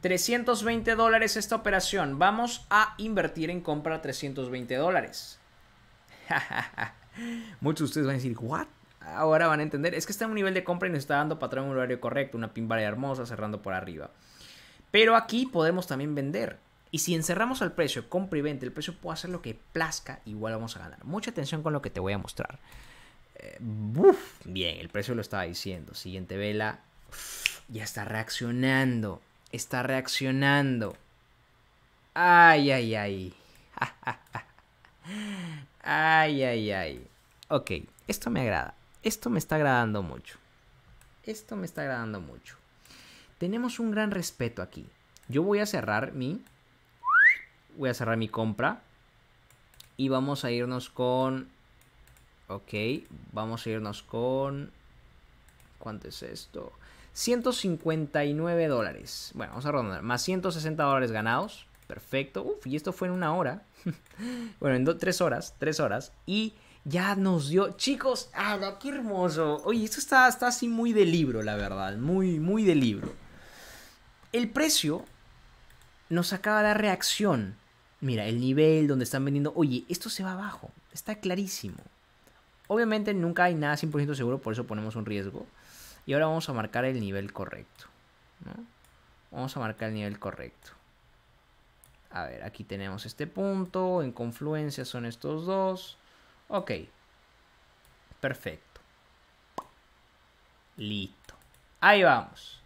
320 dólares esta operación. Vamos a invertir en compra 320 dólares. [laughs] Muchos de ustedes van a decir, ¿what? Ahora van a entender. Es que está en un nivel de compra y nos está dando patrón en un horario correcto, una pin hermosa cerrando por arriba. Pero aquí podemos también vender. Y si encerramos al precio, compra y vente, el precio puede hacer lo que plazca, igual vamos a ganar. Mucha atención con lo que te voy a mostrar. Eh, bien, el precio lo estaba diciendo. Siguiente vela, ya está reaccionando está reaccionando. Ay, ay, ay. [laughs] ay, ay, ay. Ok, esto me agrada. Esto me está agradando mucho. Esto me está agradando mucho. Tenemos un gran respeto aquí. Yo voy a cerrar mi... Voy a cerrar mi compra. Y vamos a irnos con... Ok, vamos a irnos con... ¿Cuánto es esto? 159 dólares. Bueno, vamos a rondar Más 160 dólares ganados. Perfecto. Uf, y esto fue en una hora. [laughs] bueno, en tres horas. Tres horas. Y ya nos dio. Chicos, ¡ah, qué hermoso! Oye, esto está, está así muy de libro, la verdad. Muy, muy de libro. El precio nos acaba de dar reacción. Mira, el nivel donde están vendiendo. Oye, esto se va abajo. Está clarísimo. Obviamente nunca hay nada 100% seguro, por eso ponemos un riesgo. Y ahora vamos a marcar el nivel correcto. Vamos a marcar el nivel correcto. A ver, aquí tenemos este punto, en confluencia son estos dos. Ok, perfecto. Listo. Ahí vamos.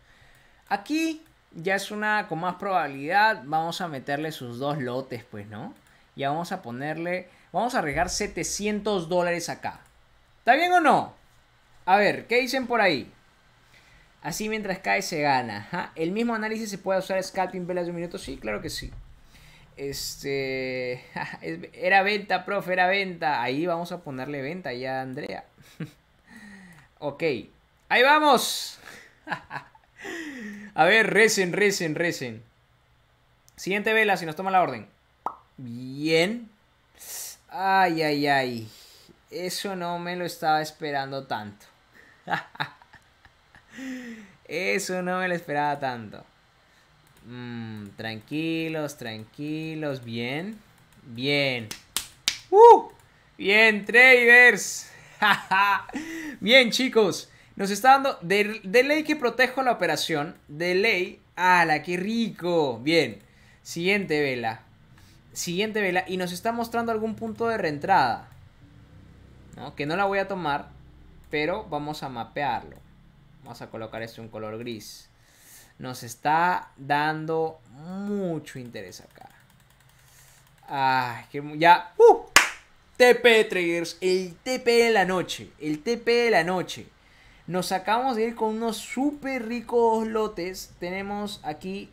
Aquí ya es una con más probabilidad, vamos a meterle sus dos lotes, pues, ¿no? Ya vamos a ponerle, vamos a arriesgar 700 dólares acá. ¿Está bien o no? A ver, ¿qué dicen por ahí? Así mientras cae se gana. El mismo análisis se puede usar scalping velas de un minuto. Sí, claro que sí. Este. [laughs] Era venta, profe, era venta. Ahí vamos a ponerle venta ya Andrea. [laughs] ok. Ahí vamos. [laughs] a ver, recen, recen, recen. Siguiente vela, si nos toma la orden. Bien. Ay, ay, ay. Eso no me lo estaba esperando tanto. Eso no me lo esperaba tanto. Mm, tranquilos, tranquilos. Bien. Bien. ¡Uh! Bien, traders. [laughs] Bien, chicos. Nos está dando de, ley que protejo la operación. De ley. ¡Hala, qué rico! Bien. Siguiente vela. Siguiente vela. Y nos está mostrando algún punto de reentrada. Que no la voy a tomar. Pero vamos a mapearlo. Vamos a colocar esto en color gris. Nos está dando mucho interés acá. Ay, ya. ¡Uh! TP Traders, el TP de la noche, el TP de la noche. Nos acabamos de ir con unos súper ricos lotes. Tenemos aquí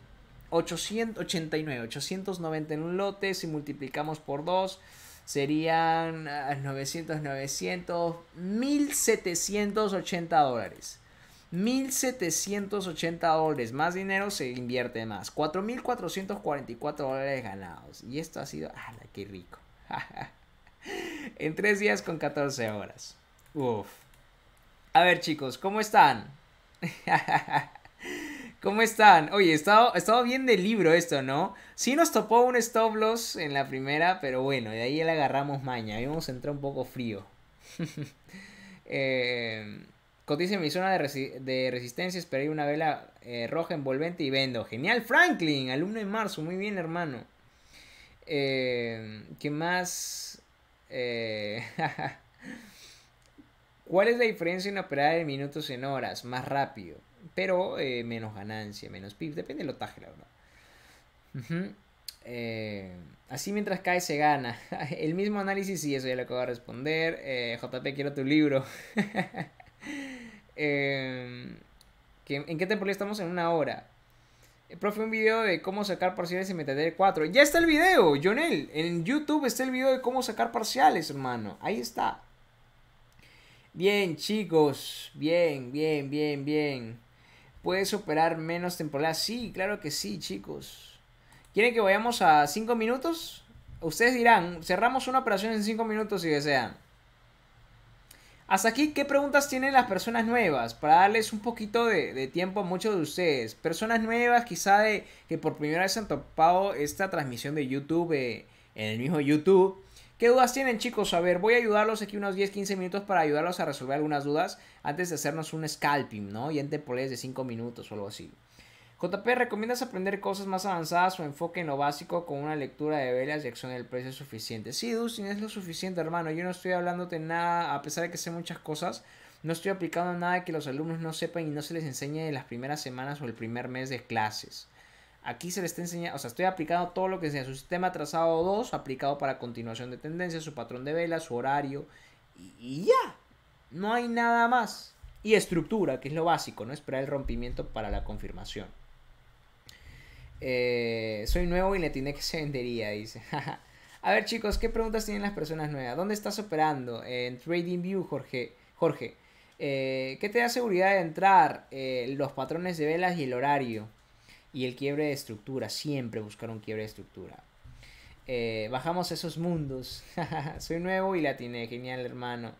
889, 891 lotes. Si multiplicamos por 2, serían 900, 900, 1780 dólares. 1.780 dólares. Más dinero se invierte más. 4.444 dólares ganados. Y esto ha sido... ah qué rico! [laughs] en 3 días con 14 horas. Uf. A ver chicos, ¿cómo están? [laughs] ¿Cómo están? Oye, estaba, estado bien de libro esto, ¿no? Sí nos topó un stop loss en la primera, pero bueno, de ahí le agarramos maña. Habíamos vamos un poco frío. [laughs] eh... Cotice mi zona de, resistencia, de resistencia, esperé una vela eh, roja envolvente y vendo. Genial, Franklin, alumno en marzo, muy bien, hermano. Eh, ¿Qué más? Eh, [laughs] ¿Cuál es la diferencia en operar en minutos en horas? Más rápido, pero menos ganancia, menos PIB, depende del otaje la verdad. así mientras cae se gana. [laughs] El mismo análisis, sí, eso ya lo acabo de responder. JP, quiero tu libro. [laughs] Em, ¿En qué temporada estamos? En una hora. El eh, profe, un video de cómo sacar parciales en Metadata 4. Ya está el video, Jonel. En YouTube está el video de cómo sacar parciales, hermano. Ahí está. Bien, chicos. Bien, bien, bien, bien. ¿Puedes operar menos temporada? Sí, claro que sí, chicos. ¿Quieren que vayamos a 5 minutos? Ustedes dirán, cerramos una operación en 5 minutos si desean. Hasta aquí, ¿qué preguntas tienen las personas nuevas? Para darles un poquito de, tiempo a muchos de ustedes. Personas nuevas, quizá de que por primera vez han topado esta transmisión de YouTube eh, en el mismo YouTube. ¿Qué dudas tienen, chicos? A ver, voy a ayudarlos aquí unos 10-15 minutos para ayudarlos a resolver algunas dudas antes de hacernos un scalping, ¿no? Y en poles de 5 minutos o algo así. JP, ¿recomiendas aprender cosas más avanzadas o enfoque en lo básico con una lectura de velas y acción del precio suficiente? Sí, Dustin, es lo suficiente, hermano. Yo no estoy hablándote nada, a pesar de que sé muchas cosas, no estoy aplicando nada que los alumnos no sepan y no se les enseñe en las primeras semanas o el primer mes de clases. Aquí se les está enseñando, o sea, estoy aplicando todo lo que sea su sistema trazado 2, aplicado para continuación de tendencia, su patrón de velas, su horario, y, y ya. No hay nada más. Y estructura, que es lo básico, ¿no? Esperar el rompimiento para la confirmación. Eh, soy nuevo y le tiene que se vendería, dice. [laughs] a ver, chicos, ¿qué preguntas tienen las personas nuevas? ¿Dónde estás operando? en TradingView, Jorge. Jorge. Eh, ¿Qué te da seguridad de entrar? Eh, los patrones de velas y el horario. Y el quiebre de estructura. Siempre buscar un quiebre de estructura. bajamos esos mundos. [laughs] Soy nuevo y la tiene. Genial, hermano.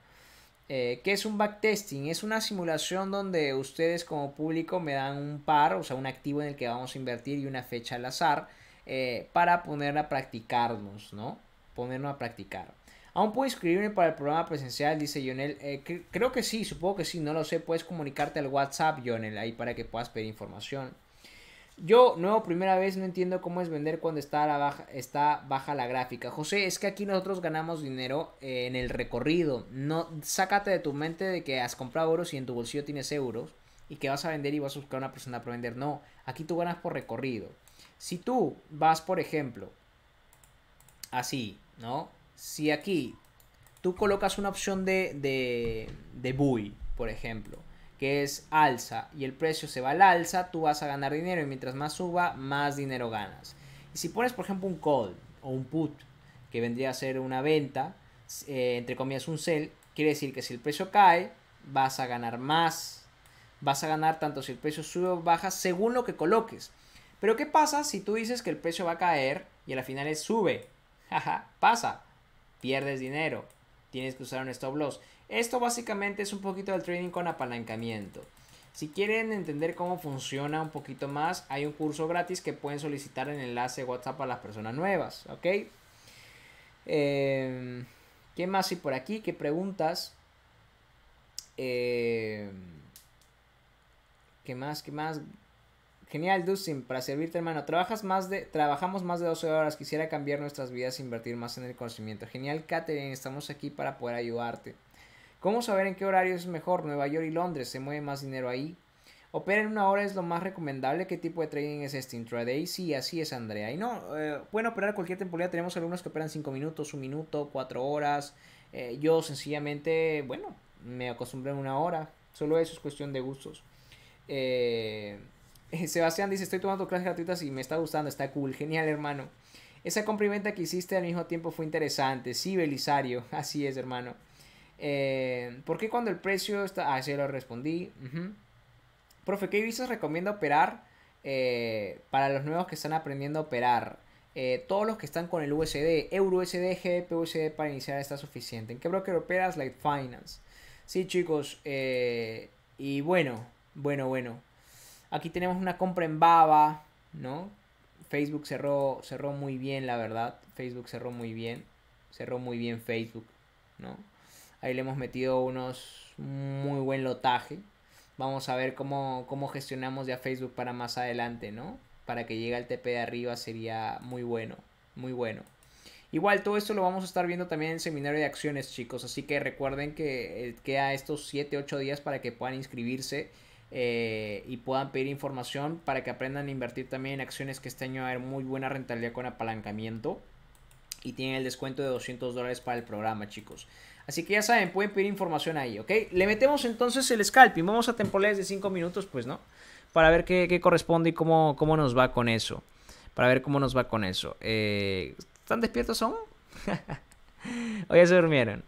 Eh, ¿Qué es un backtesting? Es una simulación donde ustedes como público me dan un par, o sea, un activo en el que vamos a invertir y una fecha al azar eh, para ponerla a practicarnos, ¿no? Ponernos a practicar. ¿Aún puedo inscribirme para el programa presencial? Dice Lionel. Eh, creo que sí, supongo que sí, no lo sé. Puedes comunicarte al WhatsApp, Lionel, ahí para que puedas pedir información. Yo, nuevo, primera vez, no entiendo cómo es vender cuando está, la baja, está baja la gráfica. José, es que aquí nosotros ganamos dinero eh, en el recorrido. No, sácate de tu mente de que has comprado euros y en tu bolsillo tienes euros y que vas a vender y vas a buscar a una persona para vender. No, aquí tú ganas por recorrido. Si tú vas, por ejemplo, así, ¿no? Si aquí tú colocas una opción de, de, de buy, por ejemplo, que es alza, y el precio se va al alza, tú vas a ganar dinero y mientras más suba, más dinero ganas. Y si pones, por ejemplo, un call o un put, que vendría a ser una venta, eh, entre comillas un sell, quiere decir que si el precio cae, vas a ganar más. Vas a ganar tanto si el precio sube o baja según lo que coloques. Pero ¿qué pasa si tú dices que el precio va a caer y a la final es sube? [laughs] Jaja, pasa, pierdes dinero, tienes que usar un stop loss. Esto básicamente es un poquito del trading con apalancamiento. Si quieren entender cómo funciona un poquito más, hay un curso gratis que pueden solicitar en el enlace WhatsApp a las personas nuevas, ¿ok? Em, ¿Qué más hay por aquí? ¿Qué preguntas? Em, ¿Qué más? ¿Qué más? Genial, Dustin, para servirte, hermano. Trabajas más de, trabajamos más de 12 horas. Quisiera cambiar nuestras vidas e invertir más en el conocimiento. Genial, Katherine, estamos aquí para poder ayudarte. ¿Cómo saber en qué horario es mejor? Nueva York y Londres, ¿se mueve más dinero ahí? ¿Opera en una hora es lo más recomendable? ¿Qué tipo de trading es este? ¿Intraday? Sí, así es, Andrea. Y no, eh, pueden operar cualquier temporalidad. Tenemos alumnos que operan 5 minutos, un minuto, 4 horas. Eh, yo sencillamente, bueno, me acostumbré en una hora. Solo eso es cuestión de gustos. Eh, [laughs] Sebastián dice, estoy tomando clases gratuitas y me está gustando, está cool. Genial, hermano. Esa compra que hiciste al mismo tiempo fue interesante. Sí, Belisario. [laughs] Así es, hermano. Eh, ¿Por qué cuando el precio está...? Ah, sí, lo respondí. Profe, ¿qué visas recomienda operar eh, para los nuevos que están aprendiendo a operar? Eh, todos los que están con el USD, Euro USD, para iniciar está suficiente. ¿En qué broker operas? Light Finance. Sí, chicos. y bueno, bueno, bueno. Aquí tenemos una compra en Baba, ¿no? Facebook cerró, cerró muy bien, la verdad. Facebook cerró muy bien. Cerró muy bien Facebook, ¿no? Ahí le hemos metido unos muy buen lotaje. Vamos a ver cómo, gestionamos ya Facebook para más adelante, ¿no? Para que llegue al TP de arriba sería muy bueno, muy bueno. Igual todo esto lo vamos a estar viendo también en el seminario de acciones, chicos. Así que recuerden que eh, queda estos 7-8 días para que puedan inscribirse eh, y puedan pedir información para que aprendan a invertir también en acciones que este año va a haber muy buena rentabilidad con apalancamiento y tienen el descuento de 200 dólares para el programa, chicos. Así que ya saben, pueden pedir información ahí, ¿ok? Le metemos entonces el scalping. Vamos a temporales de 5 minutos, pues, ¿no? Para ver qué, corresponde y cómo, cómo nos va con eso. Para ver cómo nos va con eso. Eh, ¿Están despiertos aún? [laughs] o ya se durmieron.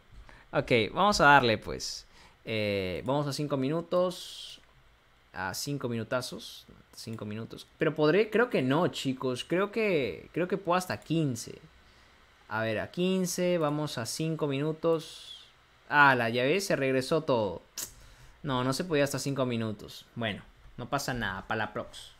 Ok, vamos a darle, pues. Eh, vamos a 5 minutos. A 5 minutazos. 5 minutos. Pero podré, creo que no, chicos. Creo que, creo que puedo hasta 15. A ver, a 15, vamos a 5 minutos. Ah, la llave se regresó todo. No, no se podía hasta 5 minutos. Bueno, no pasa nada, para la prox.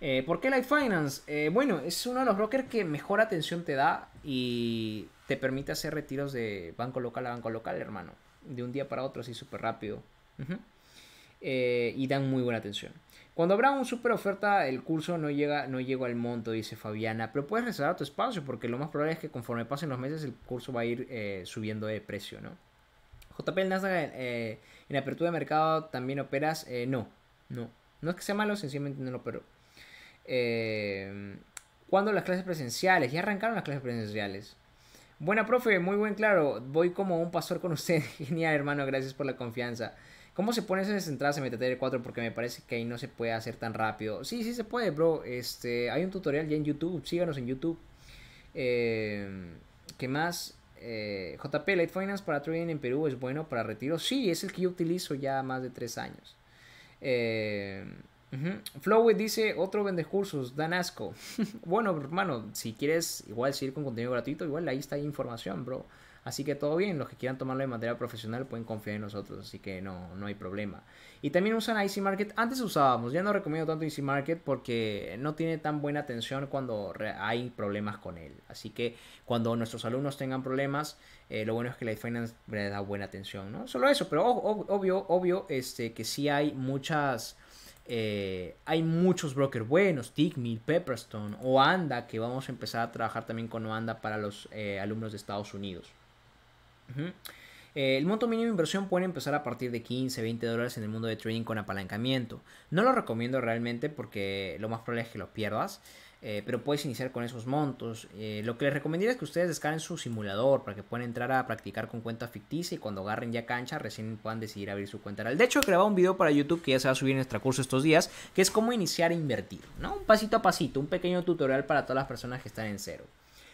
Eh, ¿Por qué Life Finance? Eh, bueno, es uno de los brokers que mejor atención te da y te permite hacer retiros de banco local a banco local, hermano. De un día para otro, así súper rápido. Eh, y dan muy buena atención. Cuando habrá un super oferta, el curso no llega, no llegó al monto, dice Fabiana, pero puedes reservar tu espacio porque lo más probable es que conforme pasen los meses el curso va a ir eh, subiendo de precio, ¿no? JP, el Nasdaq eh, en apertura de mercado también operas, eh, no, no, no es que sea malo, sencillamente no lo opero. ¿Cuándo las clases presenciales? Ya arrancaron las clases presenciales. Buena, profe, muy buen claro. Voy como un pastor con usted. [laughs] Genial, hermano, gracias por la confianza. ¿Cómo se pone esas entradas en MetaTrader 4? Porque me parece que ahí no se puede hacer tan rápido. Sí, sí se puede, bro. Este, hay un tutorial ya en YouTube. Síganos en YouTube. Em, ¿Qué más? Eh, JP Light Finance para trading en Perú es bueno para retiro. Sí, es el que yo utilizo ya más de tres años. Eh, dice, otro vende cursos, dan asco. [laughs] bueno, hermano, si quieres igual seguir con contenido gratuito, igual ahí está información, bro. Así que todo bien, los que quieran tomarlo de manera profesional pueden confiar en nosotros, así que no, hay problema. Y también usan IC Market, antes usábamos, ya no recomiendo tanto IC Market porque no tiene tan buena atención cuando hay problemas con él. Así que cuando nuestros alumnos tengan problemas, eh, lo bueno es que la Finance le da buena atención, ¿no? Solo eso, pero obvio, obvio, este, que sí hay muchas... Eh, hay muchos brokers buenos, Tickmill, Pepperstone, o ANDA, que vamos a empezar a trabajar también con ANDA para los eh, alumnos de Estados Unidos. Eh, el monto mínimo de inversión puede empezar a partir de 15, 20 dólares en el mundo de trading con apalancamiento. No lo recomiendo realmente porque lo más probable es que lo pierdas. Eh, pero puedes iniciar con esos montos. Eh, lo que les recomendaría es que ustedes descarguen su simulador para que puedan entrar a practicar con cuenta ficticia y cuando agarren ya cancha recién puedan decidir abrir su cuenta. De hecho, he grabado un video para YouTube que ya se va a subir en nuestro curso estos días, que es cómo iniciar a e invertir, ¿no? Un pasito a pasito, un pequeño tutorial para todas las personas que están en cero.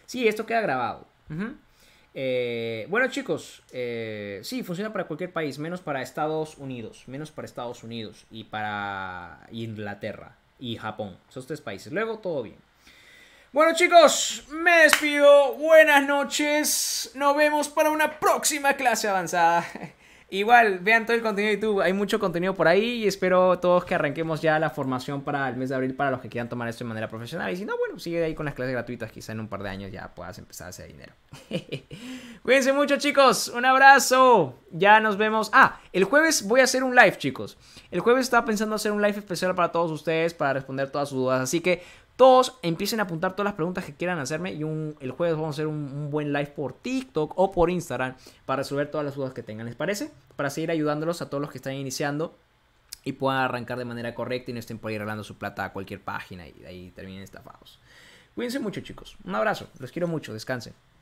Sí, esto queda grabado. Eh, bueno chicos, eh, sí, funciona para cualquier país, menos para Estados Unidos, menos para Estados Unidos y para Inglaterra y Japón, esos tres países. Luego todo bien. Bueno chicos, me despido, buenas noches, nos vemos para una próxima clase avanzada. [laughs] Igual, vean todo el contenido de YouTube, hay mucho contenido por ahí y espero todos que arranquemos ya la formación para el mes de abril para los que quieran tomar esto de manera profesional. Y si no, bueno, sigue ahí con las clases gratuitas, quizá en un par de años ya puedas empezar a hacer dinero. [laughs] Cuídense mucho chicos, un abrazo, ya nos vemos. Ah, el jueves voy a hacer un live chicos. El jueves estaba pensando hacer un live especial para todos ustedes, para responder todas sus dudas, así que todos empiecen a apuntar todas las preguntas que quieran hacerme y el jueves vamos a hacer un, buen live por TikTok o por Instagram para resolver todas las dudas que tengan, ¿les parece? Para seguir ayudándolos a todos los que están iniciando y puedan arrancar de manera correcta y no estén por ahí regalando su plata a cualquier página y ahí terminen estafados. Cuídense mucho chicos, un abrazo, los quiero mucho, descansen.